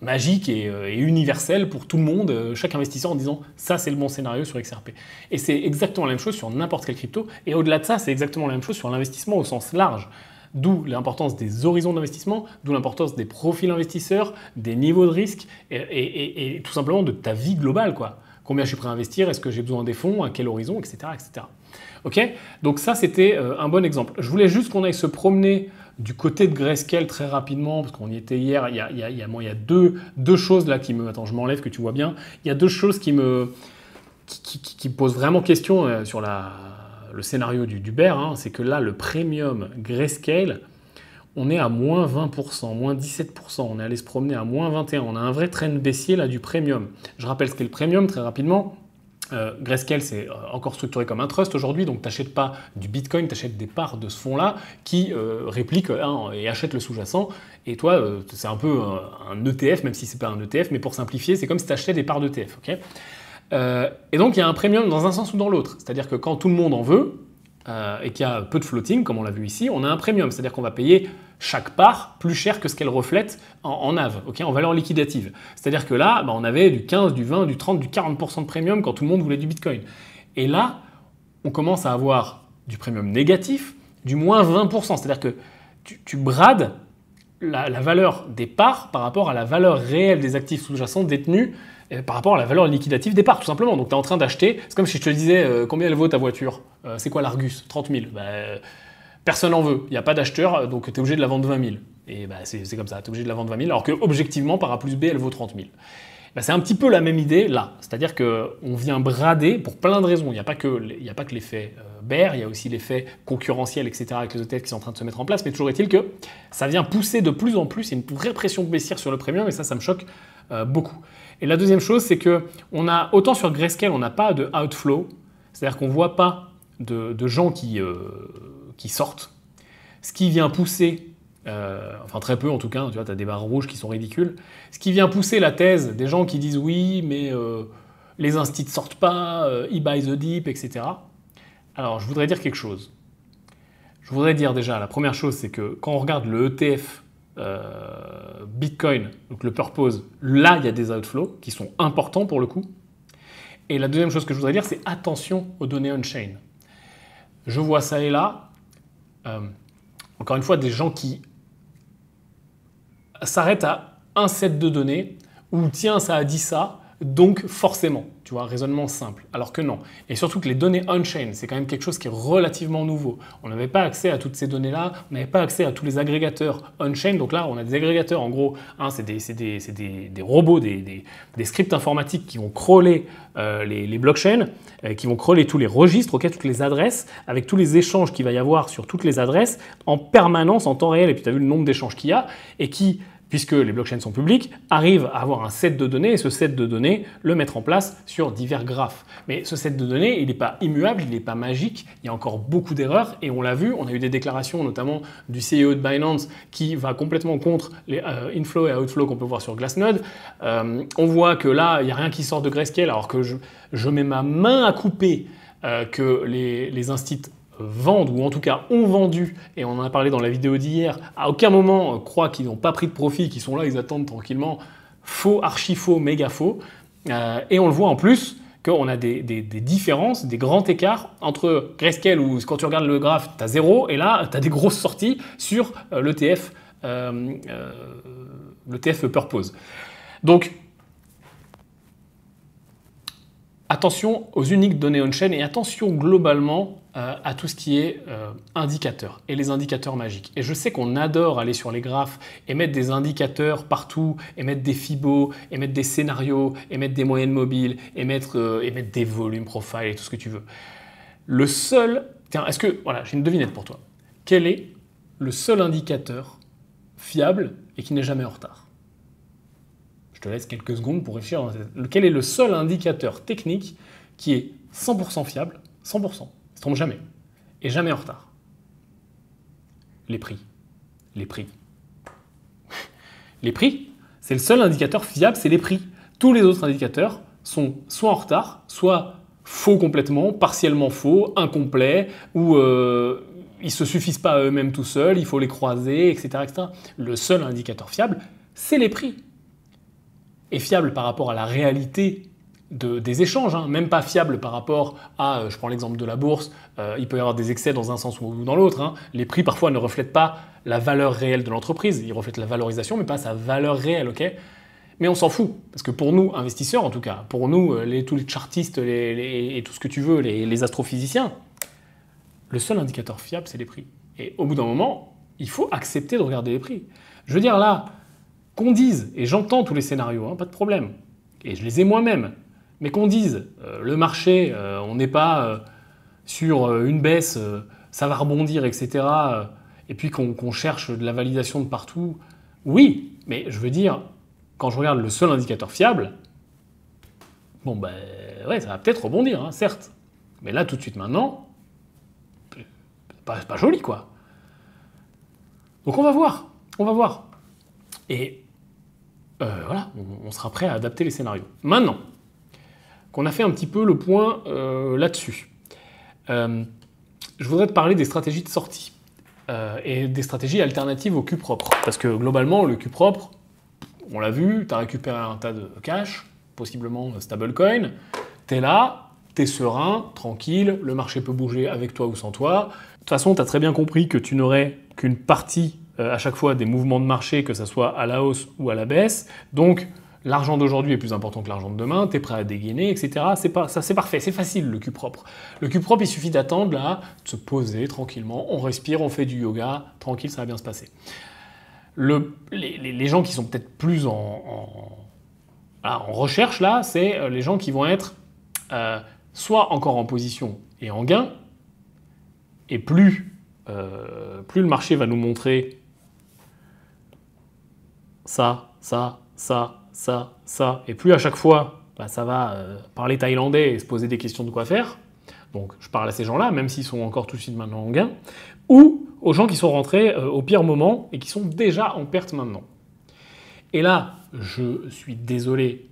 magique euh, et, universelle pour tout le monde, euh, chaque investisseur en disant ça c'est le bon scénario sur XRP. Et c'est exactement la même chose sur n'importe quelle crypto, et au-delà de ça c'est exactement la même chose sur l'investissement au sens large. D'où l'importance des horizons d'investissement, d'où l'importance des profils investisseurs, des niveaux de risque et, tout simplement de ta vie globale. Quoi. Combien je suis prêt à investir, est-ce que j'ai besoin des fonds, à quel horizon, etc. etc. Ok Donc ça c'était un bon exemple. Je voulais juste qu'on aille se promener du côté de Grayscale, très rapidement, parce qu'on y était hier, il y a, il y a, y a deux, deux, choses là qui me... Attends, je m'enlève que tu vois bien. Il y a deux choses qui me, qui, qui, posent vraiment question euh, sur la, le scénario du, du hein. c'est que là, le premium Grayscale, on est à moins 20%, moins 17%, on est allé se promener à moins 21%, on a un vrai train baissier là du premium. Je rappelle ce qu'est le premium très rapidement. Euh, Grayscale, c'est euh, encore structuré comme un trust aujourd'hui, donc tu n'achètes pas du Bitcoin, tu achètes des parts de ce fonds-là qui euh, réplique et achète le sous-jacent. Et toi, c'est un peu un, ETF, même si ce n'est pas un ETF, mais pour simplifier, c'est comme si tu achetais des parts d'ETF. et donc, il y a un premium dans un sens ou dans l'autre. C'est-à-dire que quand tout le monde en veut, euh, et qu'il y a peu de floating, comme on l'a vu ici, on a un premium, c'est-à-dire qu'on va payer chaque part plus cher que ce qu'elle reflète en, en en valeur liquidative. C'est-à-dire que là, bah, on avait du 15, du 20, du 30, du 40% de premium quand tout le monde voulait du Bitcoin. Et là, on commence à avoir du premium négatif, du moins 20%, c'est-à-dire que tu, brades la, la valeur des parts par rapport à la valeur réelle des actifs sous-jacents détenus par rapport à la valeur liquidative des parts, tout simplement. Donc tu es en train d'acheter, c'est comme si je te disais euh, combien elle vaut ta voiture, euh, c'est quoi l'Argus 30 000. Bah, personne n'en veut, il n'y a pas d'acheteur, donc tu es obligé de la vendre 20 000. Et bah, c'est comme ça, tu es obligé de la vendre 20 000, alors que objectivement, par A plus B, elle vaut 30 000. Bah, c'est un petit peu la même idée là, c'est-à-dire qu'on vient brader pour plein de raisons. Il n'y a pas que l'effet euh, Baird, il y a aussi l'effet concurrentiel, etc., avec les hôtels qui sont en train de se mettre en place, mais toujours est-il que ça vient pousser de plus en plus, il y a une vraie pression de baissière sur le premium, et ça, ça me choque beaucoup. Et la deuxième chose, c'est que on a autant sur Grayscale, on n'a pas de outflow, c'est-à-dire qu'on ne voit pas de, gens qui, euh, qui sortent, ce qui vient pousser, euh, enfin très peu en tout cas, tu vois, tu as des barres rouges qui sont ridicules, ce qui vient pousser la thèse des gens qui disent oui, mais euh, les instits ne sortent pas, e-buy the deep, etc. Alors, je voudrais dire quelque chose. Je voudrais dire déjà, la première chose, c'est que quand on regarde le ETF euh, Bitcoin, donc le purpose, là, il y a des outflows qui sont importants pour le coup. Et la deuxième chose que je voudrais dire, c'est attention aux données on-chain. Je vois ça et là, euh, encore une fois, des gens qui s'arrêtent à un set de données, ou tiens, ça a dit ça, donc forcément, tu vois, raisonnement simple. Alors que non. Et surtout que les données on-chain, c'est quand même quelque chose qui est relativement nouveau. On n'avait pas accès à toutes ces données-là, on n'avait pas accès à tous les agrégateurs on-chain. Donc là, on a des agrégateurs, en gros, hein, c'est des, robots, des, scripts informatiques qui vont crawler euh, les, blockchains, euh, qui vont crawler tous les registres, okay, toutes les adresses, avec tous les échanges qu'il va y avoir sur toutes les adresses en permanence, en temps réel. Et puis tu as vu le nombre d'échanges qu'il y a, et qui puisque les blockchains sont publics, arrivent à avoir un set de données et ce set de données le mettre en place sur divers graphes. Mais ce set de données, il n'est pas immuable, il n'est pas magique, il y a encore beaucoup d'erreurs et on l'a vu, on a eu des déclarations notamment du CEO de Binance qui va complètement contre les euh, inflows et outflow qu'on peut voir sur Glassnode. Euh, on voit que là, il n'y a rien qui sort de Grayscale alors que je, mets ma main à couper euh, que les, les vendent, ou en tout cas ont vendu, et on en a parlé dans la vidéo d'hier, à aucun moment euh, croient qu'ils n'ont pas pris de profit, qu'ils sont là, ils attendent tranquillement, faux, archi faux, méga faux. Euh, et on le voit en plus qu'on a des, différences, des grands écarts entre Grayscale, où quand tu regardes le graphe, tu as zéro, et là, tu as des grosses sorties sur l'ETF euh, euh Purpose. Donc, attention aux uniques données on-chain et attention globalement euh, à tout ce qui est indicateur indicateurs et les indicateurs magiques. Et je sais qu'on adore aller sur les graphes et mettre des indicateurs partout, et mettre des fibos, et mettre des scénarios, et mettre des moyennes mobiles, et mettre, euh, et mettre des volumes profile et tout ce que tu veux. Le seul... Tiens, est-ce que... Voilà, j'ai une devinette pour toi. Quel est le seul indicateur fiable et qui n'est jamais en retard Je te laisse quelques secondes pour réfléchir. Quel est le seul indicateur technique qui est 100% fiable 100% jamais. Et jamais en retard. Les prix. Les prix. les prix, c'est le seul indicateur fiable, c'est les prix. Tous les autres indicateurs sont soit en retard, soit faux complètement, partiellement faux, incomplets, ou euh, ils se suffisent pas à eux-mêmes tout seuls, il faut les croiser, etc., etc. Le seul indicateur fiable, c'est les prix. Et fiable par rapport à la réalité des échanges, hein, même pas fiables par rapport à, euh, je prends l'exemple de la bourse, euh, il peut y avoir des excès dans un sens ou dans l'autre. Hein. Les prix parfois ne reflètent pas la valeur réelle de l'entreprise, ils reflètent la valorisation, mais pas sa valeur réelle, ok mais on s'en fout, parce que pour nous, investisseurs en tout cas, pour nous, euh, les, tous les chartistes et tout ce que tu veux, les, astrophysiciens, le seul indicateur fiable, c'est les prix. Et au bout d'un moment, il faut accepter de regarder les prix. Je veux dire là, qu'on dise, et j'entends tous les scénarios, hein, pas de problème, et je les ai moi-même, mais qu'on dise, euh, le marché, euh, on n'est pas euh, sur une baisse, ça va rebondir, etc. et puis qu'on cherche de la validation de partout. Oui, mais je veux dire, quand je regarde le seul indicateur fiable, bon ben ouais, ça va peut-être rebondir, hein, certes. Mais là, tout de suite maintenant, pas, pas joli quoi. Donc on va voir, on va voir. Et voilà, on sera prêt à adapter les scénarios. Maintenant, qu'on a fait un petit peu le point euh, là-dessus. Euh, je voudrais te parler des stratégies de sortie euh, et des stratégies alternatives au Q propre. Parce que globalement, le Q propre, on l'a vu, tu as récupéré un tas de cash, possiblement stablecoin, tu es là, tu es serein, tranquille, le marché peut bouger avec toi ou sans toi. De toute façon, tu as très bien compris que tu n'aurais qu'une partie à chaque fois des mouvements de marché, que ce soit à la hausse ou à la baisse. Donc, L'argent d'aujourd'hui est plus important que l'argent de demain, tu es prêt à dégainer, etc. C'est pas, ça, c'est parfait, c'est facile le cul propre. Le cul propre, il suffit d'attendre là, de se poser tranquillement, on respire, on fait du yoga, tranquille, ça va bien se passer. Le, les, gens qui sont peut-être plus en, recherche là, c'est euh, les gens qui vont être euh, soit encore en position et en gain, et plus, euh, plus le marché va nous montrer ça, ça, ça, ça, ça, et plus à chaque fois, bah, ça va euh, parler thaïlandais et se poser des questions de quoi faire, donc je parle à ces gens-là, même s'ils sont encore tout de suite maintenant en gain, ou aux gens qui sont rentrés euh, au pire moment et qui sont déjà en perte maintenant. Et là, je suis désolé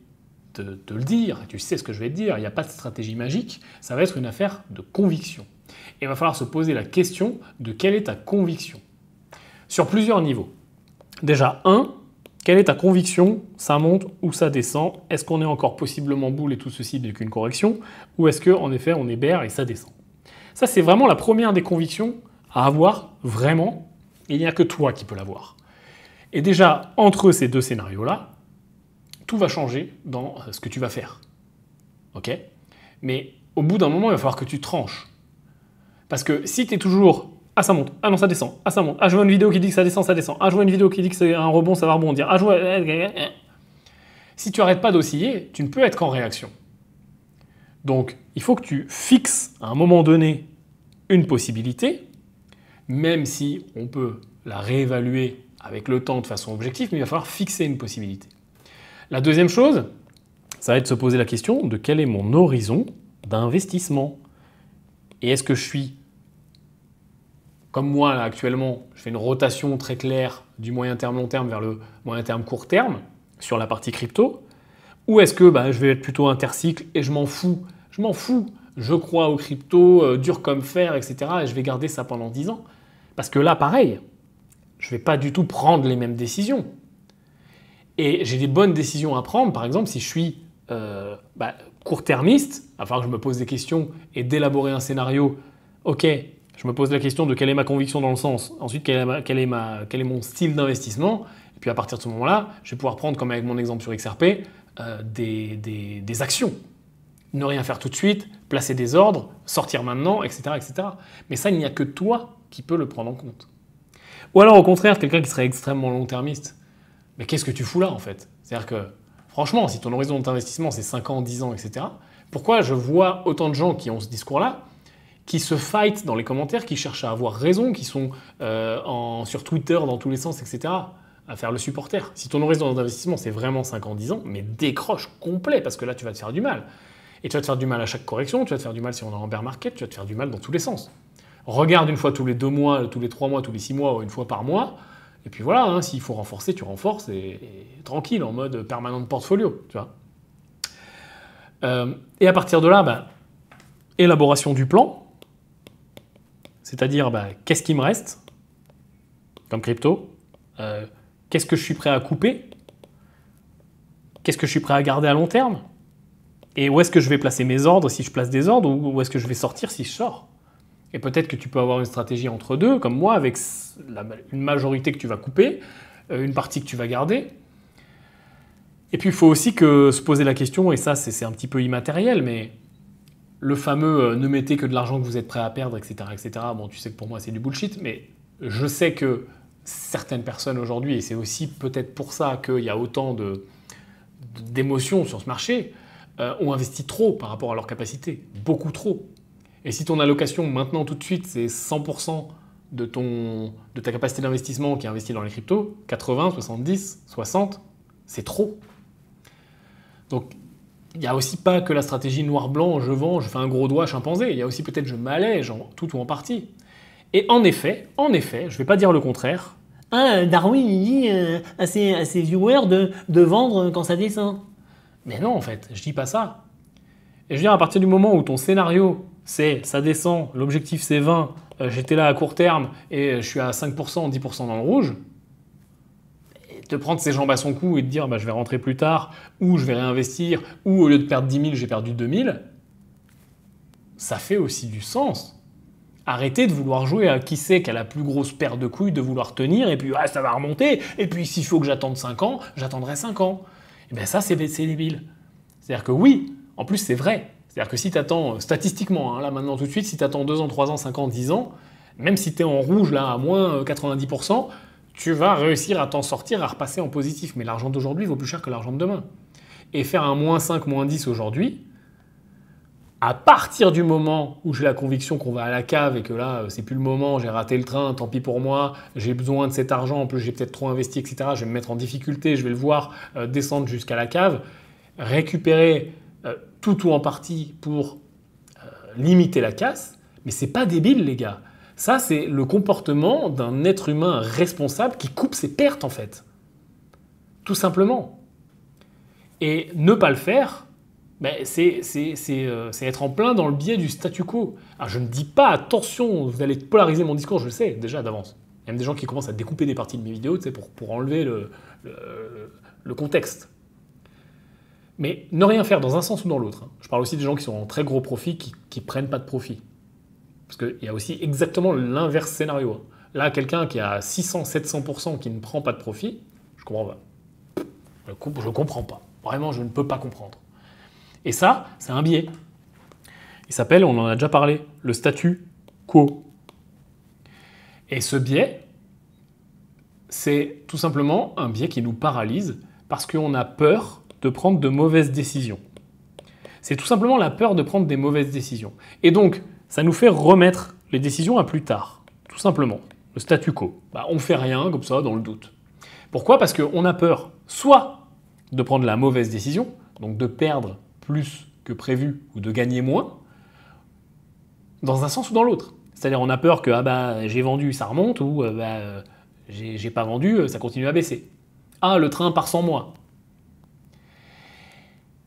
de, te le dire, tu sais ce que je vais te dire, il n'y a pas de stratégie magique, ça va être une affaire de conviction. Et il va falloir se poser la question de quelle est ta conviction. Sur plusieurs niveaux. Déjà, un, quelle est ta conviction Ça monte ou ça descend Est-ce qu'on est encore possiblement boule et tout ceci n'est qu'une correction Ou est-ce qu'en effet on hébert et ça descend Ça c'est vraiment la première des convictions à avoir vraiment. il n'y a que toi qui peux l'avoir. Et déjà, entre ces deux scénarios-là, tout va changer dans ce que tu vas faire. Ok Mais au bout d'un moment, il va falloir que tu tranches. Parce que si tu es toujours ah, ça monte. Ah non, ça descend. Ah, ça monte. Ah, je vois une vidéo qui dit que ça descend, ça descend. Ah, je vois une vidéo qui dit que c'est un rebond, ça va rebondir. Ah, je Si tu arrêtes pas d'osciller, tu ne peux être qu'en réaction. Donc, il faut que tu fixes à un moment donné une possibilité, même si on peut la réévaluer avec le temps de façon objective, mais il va falloir fixer une possibilité. La deuxième chose, ça va être de se poser la question de quel est mon horizon d'investissement. Et est-ce que je suis comme moi, actuellement, je fais une rotation très claire du moyen terme long terme vers le moyen terme court terme sur la partie crypto Ou est-ce que bah, je vais être plutôt intercycle et je m'en fous Je m'en fous. Je crois aux crypto, euh, dur comme fer, etc. Et je vais garder ça pendant 10 ans. Parce que là, pareil, je ne vais pas du tout prendre les mêmes décisions. Et j'ai des bonnes décisions à prendre. Par exemple, si je suis euh, bah, court-termiste, à que je me pose des questions et d'élaborer un scénario. Ok, je me pose la question de quelle est ma conviction dans le sens, ensuite quel est, mon style d'investissement, et puis à partir de ce moment-là, je vais pouvoir prendre, comme avec mon exemple sur XRP, euh, des, actions. Ne rien faire tout de suite, placer des ordres, sortir maintenant, etc. etc. Mais ça, il n'y a que toi qui peux le prendre en compte. Ou alors au contraire, quelqu'un qui serait extrêmement long-termiste, mais qu'est-ce que tu fous là en fait C'est-à-dire que franchement, si ton horizon d'investissement c'est 5 ans, 10 ans, etc., pourquoi je vois autant de gens qui ont ce discours-là qui se fightent dans les commentaires, qui cherchent à avoir raison, qui sont euh, sur Twitter dans tous les sens, etc., à faire le supporter. Si ton horizon d'investissement, c'est vraiment 5 ans, 10 ans, mais décroche complet, parce que là, tu vas te faire du mal. Et tu vas te faire du mal à chaque correction, tu vas te faire du mal si on est en bear market, tu vas te faire du mal dans tous les sens. Regarde une fois tous les deux mois, tous les trois mois, tous les six mois, ou une fois par mois, et puis voilà, hein, s'il faut renforcer, tu renforces, et, tranquille, en mode permanent de portfolio, tu vois. Euh, et à partir de là, bah, élaboration du plan, c'est-à-dire, bah, qu'est-ce qui me reste comme crypto euh, Qu'est-ce que je suis prêt à couper Qu'est-ce que je suis prêt à garder à long terme Et où est-ce que je vais placer mes ordres si je place des ordres Ou où est-ce que je vais sortir si je sors Et peut-être que tu peux avoir une stratégie entre deux, comme moi, avec une majorité que tu vas couper, euh, une partie que tu vas garder. Et puis il faut aussi que se poser la question, et ça c'est un petit peu immatériel, mais le fameux euh, ne mettez que de l'argent que vous êtes prêt à perdre, etc., etc. Bon, tu sais que pour moi, c'est du bullshit, mais je sais que certaines personnes aujourd'hui, et c'est aussi peut-être pour ça qu'il y a autant de, d'émotions sur ce marché, euh, ont investi trop par rapport à leur capacité, beaucoup trop. Et si ton allocation maintenant tout de suite, c'est 100% de, ton, de ta capacité d'investissement qui est investie dans les cryptos, 80, 70, 60, c'est trop. Donc il n'y a aussi pas que la stratégie noir-blanc, je vends, je fais un gros doigt chimpanzé. Il y a aussi peut-être je m'allège en tout ou en partie. Et en effet, en effet, je ne vais pas dire le contraire. Ah, Darwin il dit euh, à, ses, viewers de, de, vendre quand ça descend. Mais non, en fait, je dis pas ça. Et je veux dire, à partir du moment où ton scénario, c'est ça descend, l'objectif c'est 20, euh, j'étais là à court terme et euh, je suis à 5%, 10% dans le rouge, de prendre ses jambes à son cou et de dire bah, je vais rentrer plus tard, ou je vais réinvestir, ou au lieu de perdre 10 000, j'ai perdu 2 000, ça fait aussi du sens. Arrêtez de vouloir jouer à qui sait qui a la plus grosse paire de couilles, de vouloir tenir, et puis ah, ça va remonter, et puis s'il faut que j'attende 5 ans, j'attendrai 5 ans. Et eh bien ça, c'est débile. C'est-à-dire que oui, en plus c'est vrai. C'est-à-dire que si tu attends, euh, statistiquement, hein, là maintenant tout de suite, si tu attends 2 ans, 3 ans, 5 ans, 10 ans, même si tu es en rouge là à moins 90%, euh, tu vas réussir à t'en sortir, à repasser en positif. Mais l'argent d'aujourd'hui vaut plus cher que l'argent de demain. Et faire un moins 5, moins 10 aujourd'hui, à partir du moment où j'ai la conviction qu'on va à la cave et que là, euh, c'est plus le moment, j'ai raté le train, tant pis pour moi, j'ai besoin de cet argent, en plus j'ai peut-être trop investi, etc., je vais me mettre en difficulté, je vais le voir euh, descendre jusqu'à la cave, récupérer euh, tout ou en partie pour limiter la casse, mais c'est pas débile les gars. Ça, c'est le comportement d'un être humain responsable qui coupe ses pertes, en fait. Tout simplement. Et ne pas le faire, ben, euh, c'est être en plein dans le biais du statu quo. Alors, je ne dis pas, attention, vous allez polariser mon discours, je le sais déjà d'avance. Il y a même des gens qui commencent à découper des parties de mes vidéos pour, pour enlever le, contexte. Mais ne rien faire dans un sens ou dans l'autre. Hein. Je parle aussi des gens qui sont en très gros profit, qui, ne prennent pas de profit. Parce qu'il y a aussi exactement l'inverse scénario. Là, quelqu'un qui a 600, 700% qui ne prend pas de profit, je comprends pas. Je comprends pas. Vraiment, je ne peux pas comprendre. Et ça, c'est un biais. Il s'appelle, on en a déjà parlé, le statut quo. Et ce biais, c'est tout simplement un biais qui nous paralyse parce qu'on a peur de prendre de mauvaises décisions. C'est tout simplement la peur de prendre des mauvaises décisions. Et donc, ça nous fait remettre les décisions à plus tard, tout simplement. Le statu quo. Bah, on fait rien comme ça dans le doute. Pourquoi Parce qu'on a peur soit de prendre la mauvaise décision, donc de perdre plus que prévu ou de gagner moins, dans un sens ou dans l'autre. C'est-à-dire on a peur que ah bah, j'ai vendu, ça remonte, ou euh, bah, euh, j'ai pas vendu, euh, ça continue à baisser. Ah, le train part sans moi.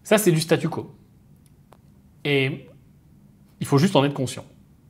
Ça, c'est du statu quo. Et il faut juste en être conscient.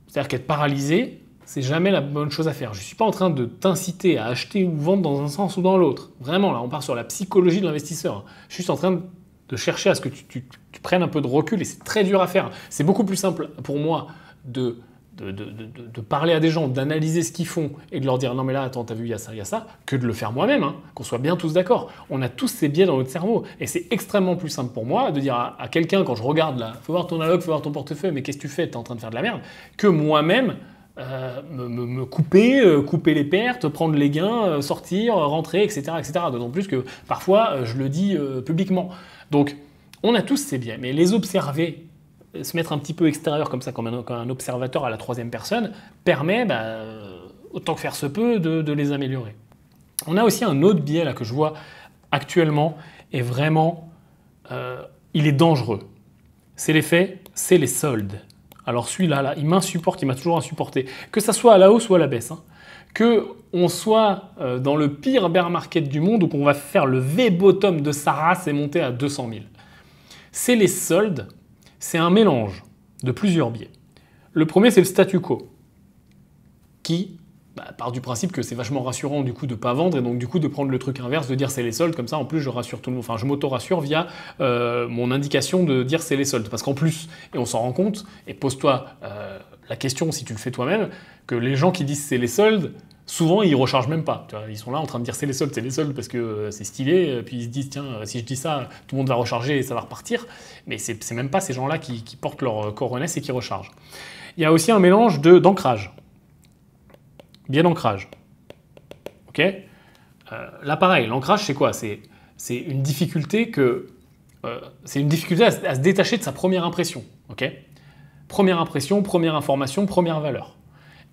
C'est-à-dire qu'être paralysé, c'est jamais la bonne chose à faire. Je ne suis pas en train de t'inciter à acheter ou vendre dans un sens ou dans l'autre. Vraiment, là, on part sur la psychologie de l'investisseur. Je suis juste en train de chercher à ce que tu prennes un peu de recul et c'est très dur à faire. C'est beaucoup plus simple pour moi de de, parler à des gens, d'analyser ce qu'ils font et de leur dire non mais là attends t'as vu il y a ça, il y a ça, que de le faire moi-même, hein, qu'on soit bien tous d'accord. On a tous ces biais dans notre cerveau et c'est extrêmement plus simple pour moi de dire à, quelqu'un quand je regarde là, faut voir ton alloc, faut voir ton portefeuille, mais qu'est-ce que tu fais, t'es en train de faire de la merde, que moi-même euh, me, couper, euh, couper les pertes, prendre les gains, euh, sortir, rentrer, etc. etc. D'autant plus que parfois je le dis publiquement. Donc on a tous ces biais, mais les observer se mettre un petit peu extérieur comme ça, comme un, observateur à la troisième personne, permet, bah, euh, autant que faire se peut, de, les améliorer. On a aussi un autre biais là que je vois actuellement et vraiment, euh, il est dangereux. C'est l'effet, c'est les soldes. Alors celui-là, il m'insupporte, il m'a toujours insupporté. Que ça soit à la hausse ou à la baisse. Hein. Que on soit euh, dans le pire bear market du monde ou qu'on va faire le V-bottom de sa race et monter à 200 000. C'est les soldes c'est un mélange de plusieurs biais. Le premier, c'est le statu quo, qui bah, part du principe que c'est vachement rassurant du coup de pas vendre et donc du coup de prendre le truc inverse, de dire c'est les soldes, comme ça en plus je rassure tout le monde, enfin je m'auto-rassure via euh, mon indication de dire c'est les soldes, parce qu'en plus, et on s'en rend compte, et pose-toi euh, la question si tu le fais toi-même, que les gens qui disent c'est les soldes, souvent ils rechargent même pas. Ils sont là en train de dire c'est les soldes, c'est les soldes parce que euh, c'est stylé, euh, puis ils se disent tiens, euh, si je dis ça, tout le monde va recharger et ça va repartir. Mais c'est même pas ces gens-là qui, portent leur coronet, et qui rechargent. Il y a aussi un mélange d'ancrage. Bien d'ancrage, Ok euh, Là pareil, l'ancrage c'est quoi C'est une difficulté que. c'est une difficulté à, à, se détacher de sa première impression. ok première impression, première information, première valeur.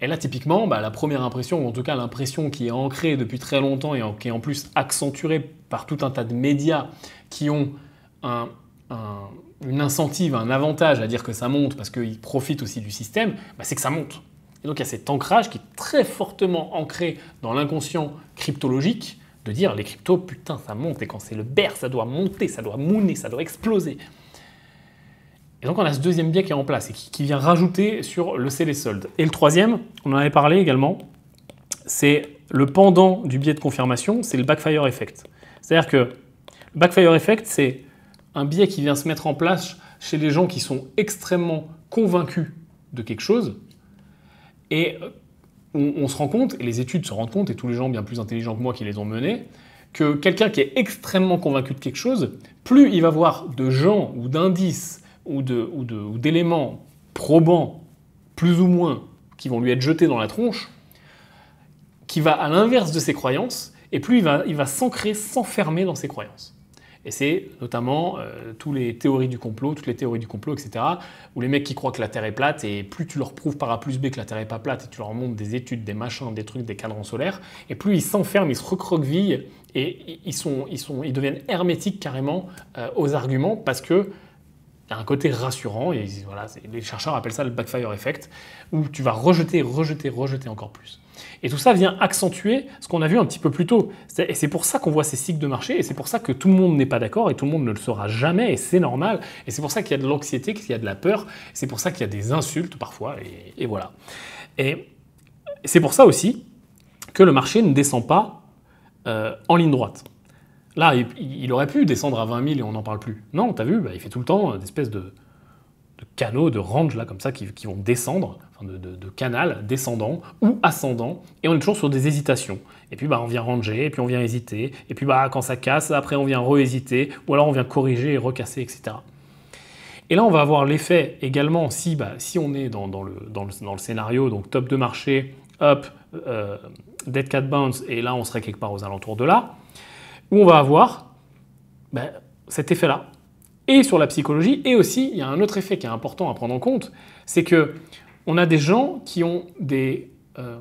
Et là, typiquement, bah, la première impression, ou en tout cas l'impression qui est ancrée depuis très longtemps et qui est en plus accentuée par tout un tas de médias qui ont une incentive, un avantage à dire que ça monte parce qu'ils profitent aussi du système, bah, c'est que ça monte. Et donc il y a cet ancrage qui est très fortement ancré dans l'inconscient cryptologique de dire les cryptos, putain, ça monte, et quand c'est le bear, ça doit monter, ça doit mouner, ça doit exploser donc on a ce deuxième biais qui est en place et qui, vient rajouter sur le C les soldes. Et le troisième, on en avait parlé également, c'est le pendant du biais de confirmation, c'est le backfire effect. C'est-à-dire que le backfire effect, c'est un biais qui vient se mettre en place chez les gens qui sont extrêmement convaincus de quelque chose. Et on, on, se rend compte, et les études se rendent compte, et tous les gens bien plus intelligents que moi qui les ont menés, que quelqu'un qui est extrêmement convaincu de quelque chose, plus il va voir de gens ou d'indices ou d'éléments probants, plus ou moins, qui vont lui être jetés dans la tronche, qui va à l'inverse de ses croyances, et plus il va, il va s'ancrer, s'enfermer dans ses croyances. Et c'est notamment euh, toutes les théories du complot, toutes les théories du complot, etc., où les mecs qui croient que la Terre est plate, et plus tu leur prouves par A plus B que la Terre est pas plate, et tu leur montres des études, des machins, des trucs, des cadrans solaires, et plus ils s'enferment, ils se recroquevillent, et ils, sont, ils, deviennent hermétiques carrément euh, aux arguments, parce que il y a un côté rassurant, et les chercheurs appellent ça le backfire effect, où tu vas rejeter, rejeter, rejeter encore plus. Et tout ça vient accentuer ce qu'on a vu un petit peu plus tôt. Et c'est pour ça qu'on voit ces cycles de marché, et c'est pour ça que tout le monde n'est pas d'accord, et tout le monde ne le saura jamais, et c'est normal. Et c'est pour ça qu'il y a de l'anxiété, qu'il y a de la peur, c'est pour ça qu'il y a des insultes parfois, et, voilà. Et c'est pour ça aussi que le marché ne descend pas euh, en ligne droite. Là, il, aurait pu descendre à 20 000 et on n'en parle plus. Non, t'as vu, bah, il fait tout le temps euh, des espèces de, canaux, de range, là comme ça qui, vont descendre, enfin de, canal descendant ou ascendant, et on est toujours sur des hésitations. Et puis bah, on vient ranger, et puis on vient hésiter, et puis bah, quand ça casse, après on vient re-hésiter, ou alors on vient corriger et recasser, etc. Et là, on va avoir l'effet également, si, bah, si on est dans, le, dans, le, scénario, donc top de marché, up, euh, dead cat bounce, et là on serait quelque part aux alentours de là, où on va avoir ben, cet effet-là, et sur la psychologie, et aussi il y a un autre effet qui est important à prendre en compte, c'est que on a des gens qui ont des, euh,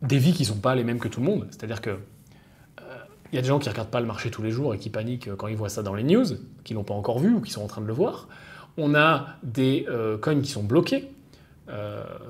des vies qui ne sont pas les mêmes que tout le monde. C'est-à-dire que euh, il y a des gens qui ne regardent pas le marché tous les jours et qui paniquent euh, quand ils voient ça dans les news, qui l'ont pas encore vu ou qui sont en train de le voir. On a des euh, coins qui sont bloqués,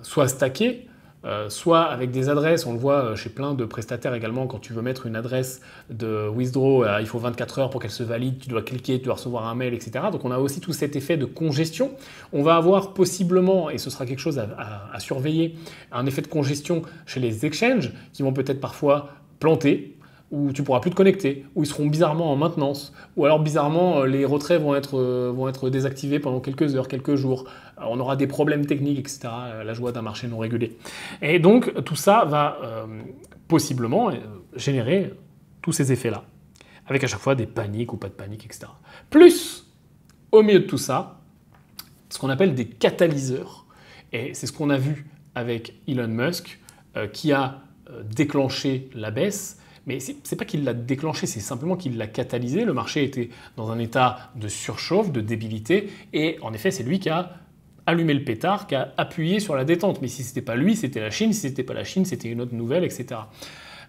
soit stackés, euh, soit avec des adresses, on le voit euh, chez plein de prestataires également, quand tu veux mettre une adresse de withdraw, euh, il faut 24 heures pour qu'elle se valide, tu dois cliquer, tu dois recevoir un mail, etc. Donc on a aussi tout cet effet de congestion. On va avoir possiblement, et ce sera quelque chose à, à surveiller, un effet de congestion chez les exchanges qui vont peut-être parfois planter où tu pourras plus te connecter, où ils seront bizarrement en maintenance, ou alors bizarrement euh, les retraits vont être, euh, vont être désactivés pendant quelques heures, quelques jours, on aura des problèmes techniques, etc. Euh, la joie d'un marché non régulé. Et donc tout ça va possiblement générer tous ces effets-là, avec à chaque fois des paniques ou pas de panique, etc. Plus, au milieu de tout ça, ce qu'on appelle des catalyseurs, et c'est ce qu'on a vu avec Elon Musk, qui a déclenché la baisse, mais ce n'est pas qu'il l'a déclenché, c'est simplement qu'il l'a catalysé. Le marché était dans un état de surchauffe, de débilité. Et en effet, c'est lui qui a allumé le pétard, qui a appuyé sur la détente. Mais si ce n'était pas lui, c'était la Chine. Si ce n'était pas la Chine, c'était une autre nouvelle, etc.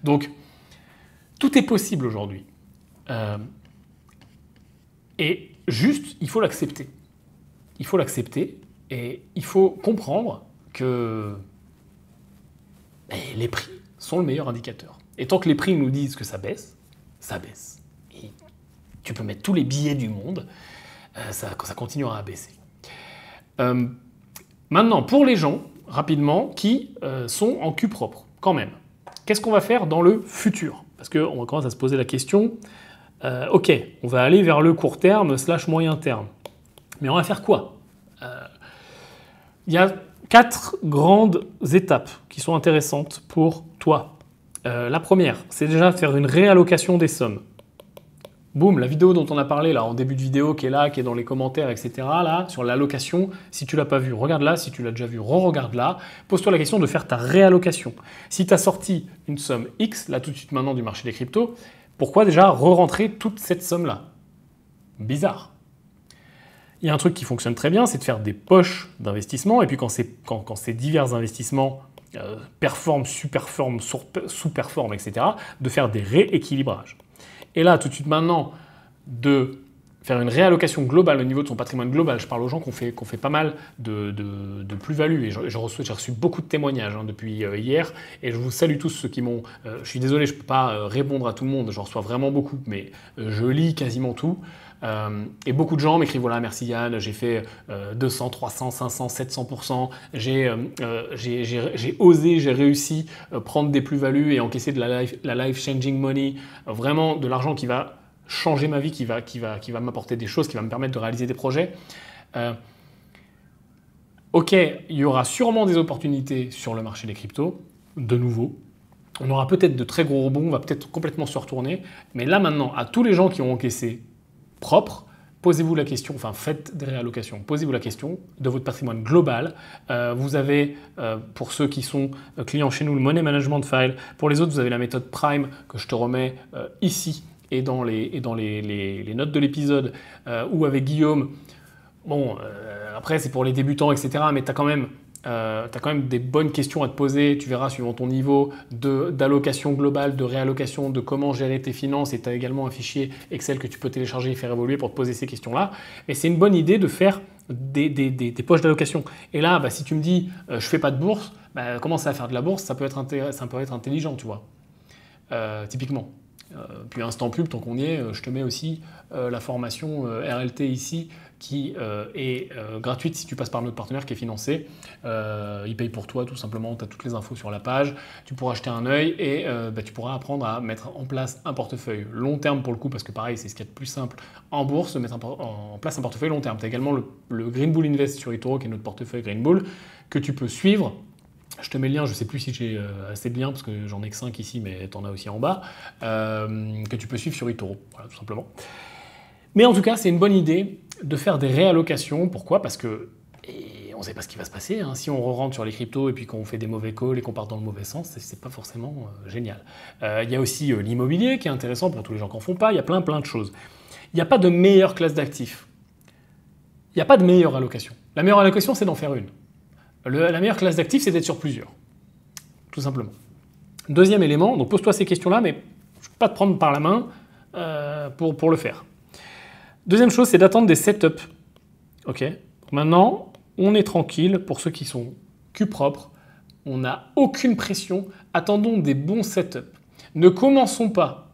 Donc, tout est possible aujourd'hui. Euh, et juste, il faut l'accepter. Il faut l'accepter et il faut comprendre que ben, les prix sont le meilleur indicateur. Et tant que les prix nous disent que ça baisse, ça baisse. Et tu peux mettre tous les billets du monde, euh, ça, continuera à baisser. Euh, maintenant, pour les gens, rapidement, qui euh, sont en cul propre, quand même, qu'est-ce qu'on va faire dans le futur Parce qu'on commence à se poser la question, ok, on va aller vers le court terme slash moyen terme. Mais on va faire quoi Il y a quatre grandes étapes qui sont intéressantes pour toi, euh, la première, c'est déjà faire une réallocation des sommes. Boum, la vidéo dont on a parlé là en début de vidéo qui est là, qui est dans les commentaires, etc. là, sur l'allocation, si tu l'as pas vu, regarde-la, si tu l'as déjà vu, re-regarde-la. Pose-toi la question de faire ta réallocation. Si tu as sorti une somme X, là tout de suite maintenant du marché des cryptos, pourquoi déjà re-rentrer toute cette somme-là Bizarre. Il y a un truc qui fonctionne très bien, c'est de faire des poches d'investissement, et puis quand, quand ces divers investissements euh, performe, superforme, sous-performe, etc., de faire des rééquilibrages. Et là, tout de suite maintenant, de faire une réallocation globale au niveau de son patrimoine global. Je parle aux gens qu'on fait, fait pas mal de, plus-value et j'ai reçu beaucoup de témoignages hein, depuis euh, hier et je vous salue tous ceux qui m'ont... Euh, je suis désolé, je ne peux pas répondre à tout le monde, j'en reçois vraiment beaucoup, mais je lis quasiment tout. Euh, et beaucoup de gens m'écrivent voilà, merci Yann, j'ai fait 200, 300, 500, 700%, j'ai osé, j'ai réussi euh, prendre des plus-values et encaisser de la life, changing money, vraiment de l'argent qui va changer ma vie, qui va, qui va, qui va m'apporter des choses, qui va me permettre de réaliser des projets. Euh, ok, il y aura sûrement des opportunités sur le marché des cryptos, de nouveau, on aura peut-être de très gros rebonds, on va peut-être complètement se retourner. Mais là maintenant, à tous les gens qui ont encaissé propre, posez-vous la question, enfin faites des réallocations, posez-vous la question de votre patrimoine global. Euh, vous avez, euh, pour ceux qui sont euh, clients chez nous, le Money Management File. Pour les autres, vous avez la méthode Prime que je te remets ici et dans les, dans les notes de l'épisode, ou avec Guillaume. Bon, après c'est pour les débutants, etc. Mais tu as quand même euh, tu as quand même des bonnes questions à te poser, tu verras suivant ton niveau d'allocation globale, de réallocation, de comment gérer tes finances, et tu as également un fichier Excel que tu peux télécharger et faire évoluer pour te poser ces questions-là. Mais c'est une bonne idée de faire des, poches d'allocation. Et là, bah, si tu me dis euh, je fais pas de bourse, bah, commencer à faire de la bourse, ça peut être, intelligent, tu vois, euh, typiquement. puis instant pub, tant qu'on y est, je te mets aussi la formation RLT ici qui euh, est euh, gratuite si tu passes par notre partenaire qui est financé. Euh, il paye pour toi tout simplement, tu as toutes les infos sur la page, tu pourras acheter un œil et bah, tu pourras apprendre à mettre en place un portefeuille long terme pour le coup, parce que pareil, c'est ce qu'il y a de plus simple en bourse, mettre en place un portefeuille long terme. Tu as également le, Green Bull Invest sur eToro qui est notre portefeuille Green Bull que tu peux suivre je te mets le lien, je ne sais plus si j'ai assez de liens parce que j'en ai que 5 ici, mais tu en as aussi en bas, que tu peux suivre sur eToro, tout simplement. Mais en tout cas, c'est une bonne idée de faire des réallocations. Pourquoi Parce que on ne sait pas ce qui va se passer. Hein. Si on re rentre sur les cryptos et puis qu'on fait des mauvais calls et qu'on part dans le mauvais sens, c'est pas forcément euh, génial. Euh, il y a aussi euh, l'immobilier qui est intéressant pour tous les gens qui n'en font pas. Il y a plein plein de choses. Il n'y a pas de meilleure classe d'actifs. Il n'y a pas de meilleure allocation. La meilleure allocation, c'est d'en faire une. la meilleure classe d'actifs, c'est d'être sur plusieurs. Tout simplement. Deuxième élément, donc pose-toi ces questions-là, mais je peux pas te prendre par la main pour le faire. Deuxième chose, c'est d'attendre des setups. Ok Maintenant, on est tranquille pour ceux qui sont cul propres. On n'a aucune pression. Attendons des bons setups. Ne commençons pas,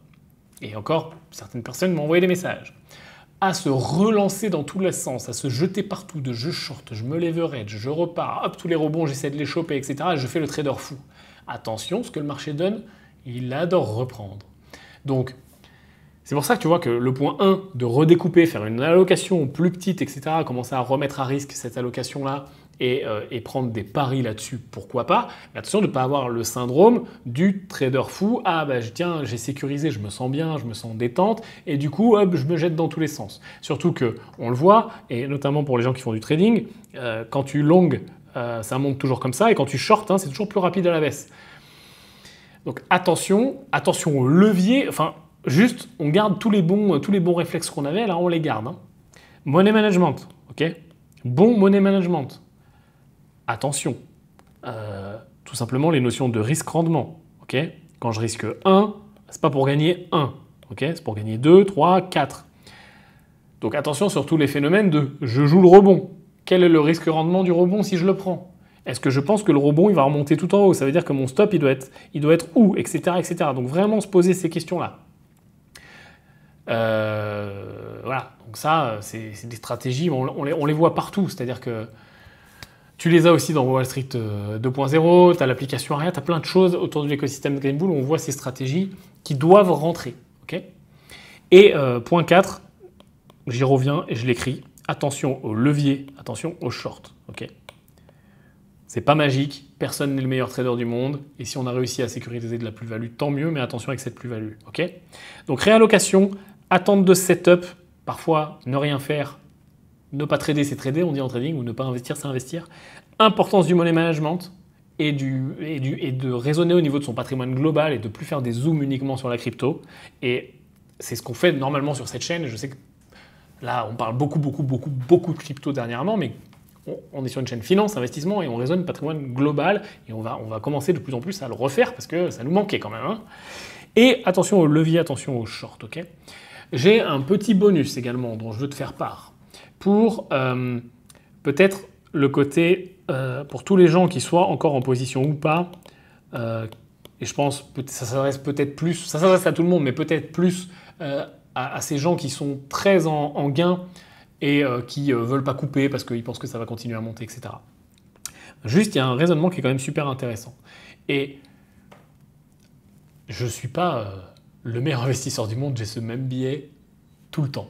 et encore, certaines personnes m'ont envoyé des messages, à se relancer dans tous les sens, à se jeter partout de je short, je me lèverai, je repars, hop, tous les rebonds, j'essaie de les choper, etc. je fais le trader fou. Attention, ce que le marché donne, il adore reprendre. Donc, c'est pour ça que tu vois que le point 1 de redécouper, faire une allocation plus petite, etc., commencer à remettre à risque cette allocation-là euh, et, prendre des paris là-dessus, pourquoi pas, mais attention de ne pas avoir le syndrome du trader fou, ah bah tiens, j'ai sécurisé, je me sens bien, je me sens détente, et du coup, hop, je me jette dans tous les sens. Surtout que, on le voit, et notamment pour les gens qui font du trading, euh, quand tu longues, euh, ça monte toujours comme ça, et quand tu shortes, hein, c'est toujours plus rapide à la baisse. Donc attention, attention au levier, enfin juste, on garde tous les bons, tous les bons réflexes qu'on avait, là, on les garde. Hein. Money management, ok Bon money management. Attention. Euh, tout simplement, les notions de risque-rendement, ok Quand je risque 1, c'est pas pour gagner 1, ok C'est pour gagner 2, 3, 4. Donc attention sur tous les phénomènes de je joue le rebond. Quel est le risque-rendement du rebond si je le prends est-ce que je pense que le rebond il va remonter tout en haut Ça veut dire que mon stop il doit être, il doit être où, etc., etc. Donc vraiment se poser ces questions-là. Euh, voilà, donc ça, euh, c'est des stratégies, on, les, voit partout, c'est-à-dire que tu les as aussi dans Wall Street 2.0, tu as l'application Aria, tu as plein de choses autour de l'écosystème de Greenbull où on voit ces stratégies qui doivent rentrer. Ok. et euh, point 4, j'y reviens et je l'écris, attention au levier, attention au short. Ok. c'est pas magique, personne n'est le meilleur trader du monde, et si on a réussi à sécuriser de la plus-value, tant mieux, mais attention avec cette plus-value. ok Donc réallocation, attente de setup, parfois ne rien faire, ne pas trader, c'est trader, on dit en trading, ou ne pas investir, c'est investir. Importance du money management et, du, et, de raisonner au niveau de son patrimoine global et de plus faire des zooms uniquement sur la crypto. Et c'est ce qu'on fait normalement sur cette chaîne. Je sais que là, on parle beaucoup, beaucoup, beaucoup, beaucoup de crypto dernièrement, mais on est sur une chaîne finance, investissement, et on raisonne patrimoine global, et on va, on va commencer de plus en plus à le refaire parce que ça nous manquait quand même. Hein. Et attention aux leviers, attention aux shorts, ok j'ai un petit bonus également dont je veux te faire part pour euh, peut-être le côté, euh, pour tous les gens qui soient encore en position ou pas, euh, et je pense que ça s'adresse peut-être plus, ça s'adresse à tout le monde, mais peut-être plus à, ces gens qui sont très en, gain et qui veulent pas couper parce qu'ils pensent que ça va continuer à monter, etc. Juste, il y a un raisonnement qui est quand même super intéressant. Et je ne suis pas le meilleur investisseur du monde, j'ai ce même billet tout le temps.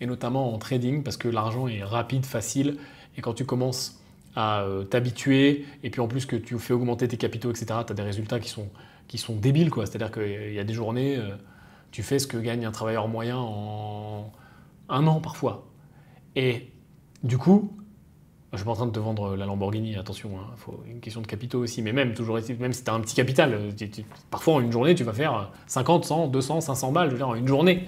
Et notamment en trading, parce que l'argent est rapide, facile. Et quand tu commences à euh, t'habituer, et puis en plus que tu fais augmenter tes capitaux, etc., tu as des résultats qui sont, qui sont débiles. C'est-à-dire qu'il y a des journées, euh, tu fais ce que gagne un travailleur moyen en un an parfois. Et du coup, je suis pas en train de te vendre la Lamborghini, attention, il hein, faut une question de capitaux aussi, mais même, toujours, même si tu as un petit capital, euh, parfois en une journée, tu vas faire 50, 100, 200, 500 balles, je veux dire, en une journée.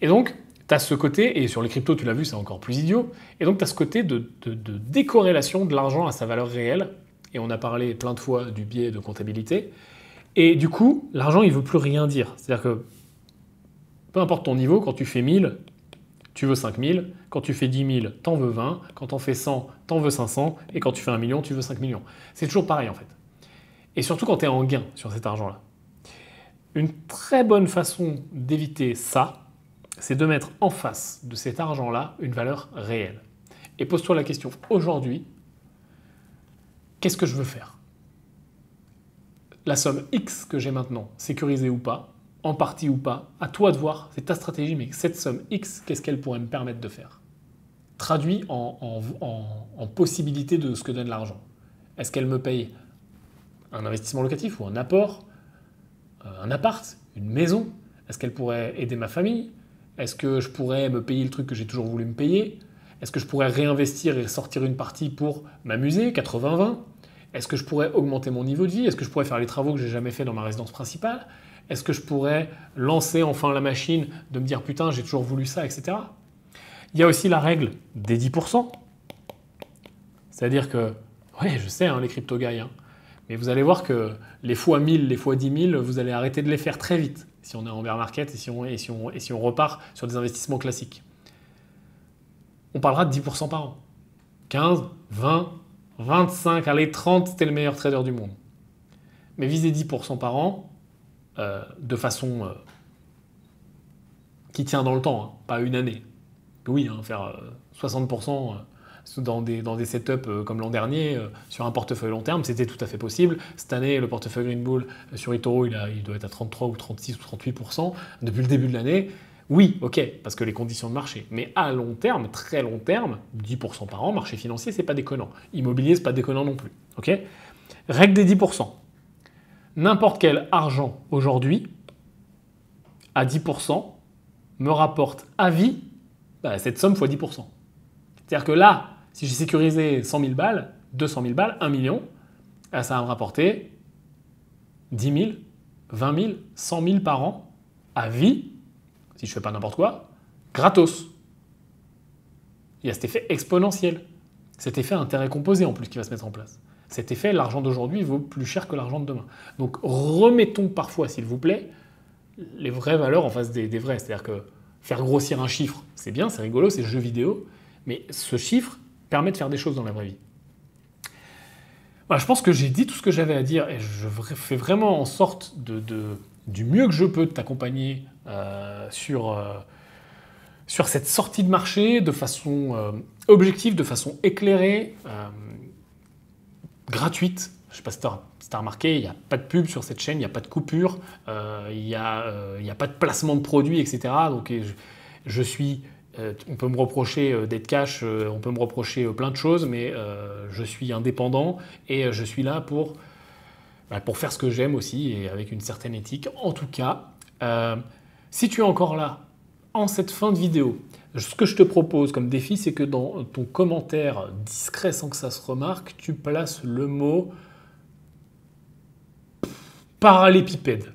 Et donc, tu as ce côté, et sur les cryptos, tu l'as vu, c'est encore plus idiot, et donc tu as ce côté de, de, de décorrélation de l'argent à sa valeur réelle, et on a parlé plein de fois du biais de comptabilité, et du coup, l'argent, il veut plus rien dire. C'est-à-dire que peu importe ton niveau, quand tu fais 1000, tu veux 5000, quand tu fais 10 000, t'en veux 20, quand t'en fais 100, t'en veux 500, et quand tu fais 1 million, tu veux 5 millions. C'est toujours pareil en fait. Et surtout quand tu es en gain sur cet argent-là. Une très bonne façon d'éviter ça, c'est de mettre en face de cet argent-là une valeur réelle. Et pose-toi la question aujourd'hui, qu'est-ce que je veux faire La somme X que j'ai maintenant, sécurisée ou pas, en partie ou pas, à toi de voir, c'est ta stratégie, mais cette somme X, qu'est-ce qu'elle pourrait me permettre de faire Traduit en, possibilité de ce que donne l'argent. Est-ce qu'elle me paye un investissement locatif ou un apport, euh, un appart, une maison Est-ce qu'elle pourrait aider ma famille Est-ce que je pourrais me payer le truc que j'ai toujours voulu me payer Est-ce que je pourrais réinvestir et sortir une partie pour m'amuser, 80-20 Est-ce que je pourrais augmenter mon niveau de vie Est-ce que je pourrais faire les travaux que j'ai jamais fait dans ma résidence principale est-ce que je pourrais lancer enfin la machine de me dire putain, j'ai toujours voulu ça, etc. Il y a aussi la règle des 10%. C'est-à-dire que, ouais, je sais, hein, les crypto-guys, hein, mais vous allez voir que les fois 1000, les fois 10 000, vous allez arrêter de les faire très vite si on est en bear market et si on, et si on repart sur des investissements classiques. On parlera de 10% par an. 15, 20, 25, allez 30, c'était le meilleur trader du monde. Mais viser 10% par an, euh, de façon euh, qui tient dans le temps, hein, pas une année. Oui, hein, faire 60% euh, dans des, dans des setups comme l'an dernier, sur un portefeuille long terme, c'était tout à fait possible. Cette année, le portefeuille Green Bull sur eToro, il, il doit être à 33 ou 36 ou 38% depuis le début de l'année. Oui, ok, parce que les conditions de marché. Mais à long terme, très long terme, 10% par an, marché financier, c'est pas déconnant. Immobilier, c'est pas déconnant non plus. Ok Règle des 10% n'importe quel argent aujourd'hui, à 10%, me rapporte à vie bah, cette somme fois 10%. C'est-à-dire que là, si j'ai sécurisé 100 000 balles, 200 000 balles, 1 million, ça va me rapporter 10 000, 20 000, 100 000 par an à vie, si je ne fais pas n'importe quoi, gratos. Il y a cet effet exponentiel, cet effet intérêt composé en plus qui va se mettre en place. Cet effet, l'argent d'aujourd'hui vaut plus cher que l'argent de demain. Donc remettons parfois, s'il vous plaît, les vraies valeurs en face des, vraies. C'est-à-dire que faire grossir un chiffre, c'est bien, c'est rigolo, c'est jeu vidéo, mais ce chiffre permet de faire des choses dans la vraie vie. je pense que j'ai dit tout ce que j'avais à dire et je fais vraiment en sorte de, du mieux que je peux de t'accompagner euh, sur, euh, sur cette sortie de marché de façon euh, objective, de façon éclairée gratuite. Je ne sais pas si tu remarqué, il n'y a pas de pub sur cette chaîne, il n'y a pas de coupure, euh, il n'y euh, a, pas de placement de produits, etc. Donc je, je suis euh, on peut me reprocher d'être cash, on peut me reprocher plein de choses, mais je suis indépendant et je suis là pour, bah, pour faire ce que j'aime aussi et avec une certaine éthique. En tout cas, si tu es encore là en cette fin de vidéo, ce que je te propose comme défi, c'est que dans ton commentaire discret sans que ça se remarque, tu places le mot parallépipède.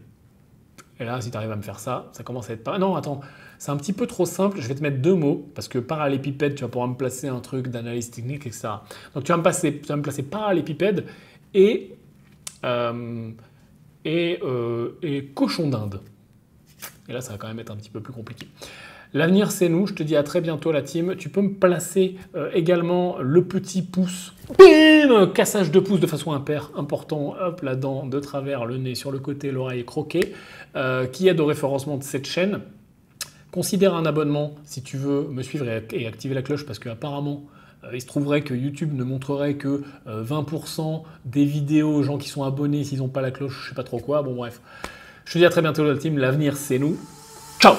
Et là, si tu arrives à me faire ça, ça commence à être pas. Non, attends, c'est un petit peu trop simple. Je vais te mettre deux mots parce que parallépipède, tu vas pouvoir me placer un truc d'analyse technique, etc. Donc tu vas me, passer, tu me placer parallépipède et, euh, et, euh, et cochon d'Inde. Et là, ça va quand même être un petit peu plus compliqué. L'avenir, c'est nous. Je te dis à très bientôt, la team. Tu peux me placer euh, également le petit pouce. Bim Cassage de pouce de façon impair. important. Hop, la dent de travers, le nez sur le côté, l'oreille croquée, euh, qui aide au référencement de cette chaîne. Considère un abonnement si tu veux me suivre et, activer la cloche parce qu'apparemment, euh, il se trouverait que YouTube ne montrerait que 20% des vidéos aux gens qui sont abonnés s'ils n'ont pas la cloche, je sais pas trop quoi. Bon bref. Je te dis à très bientôt la team, l'avenir c'est nous. Ciao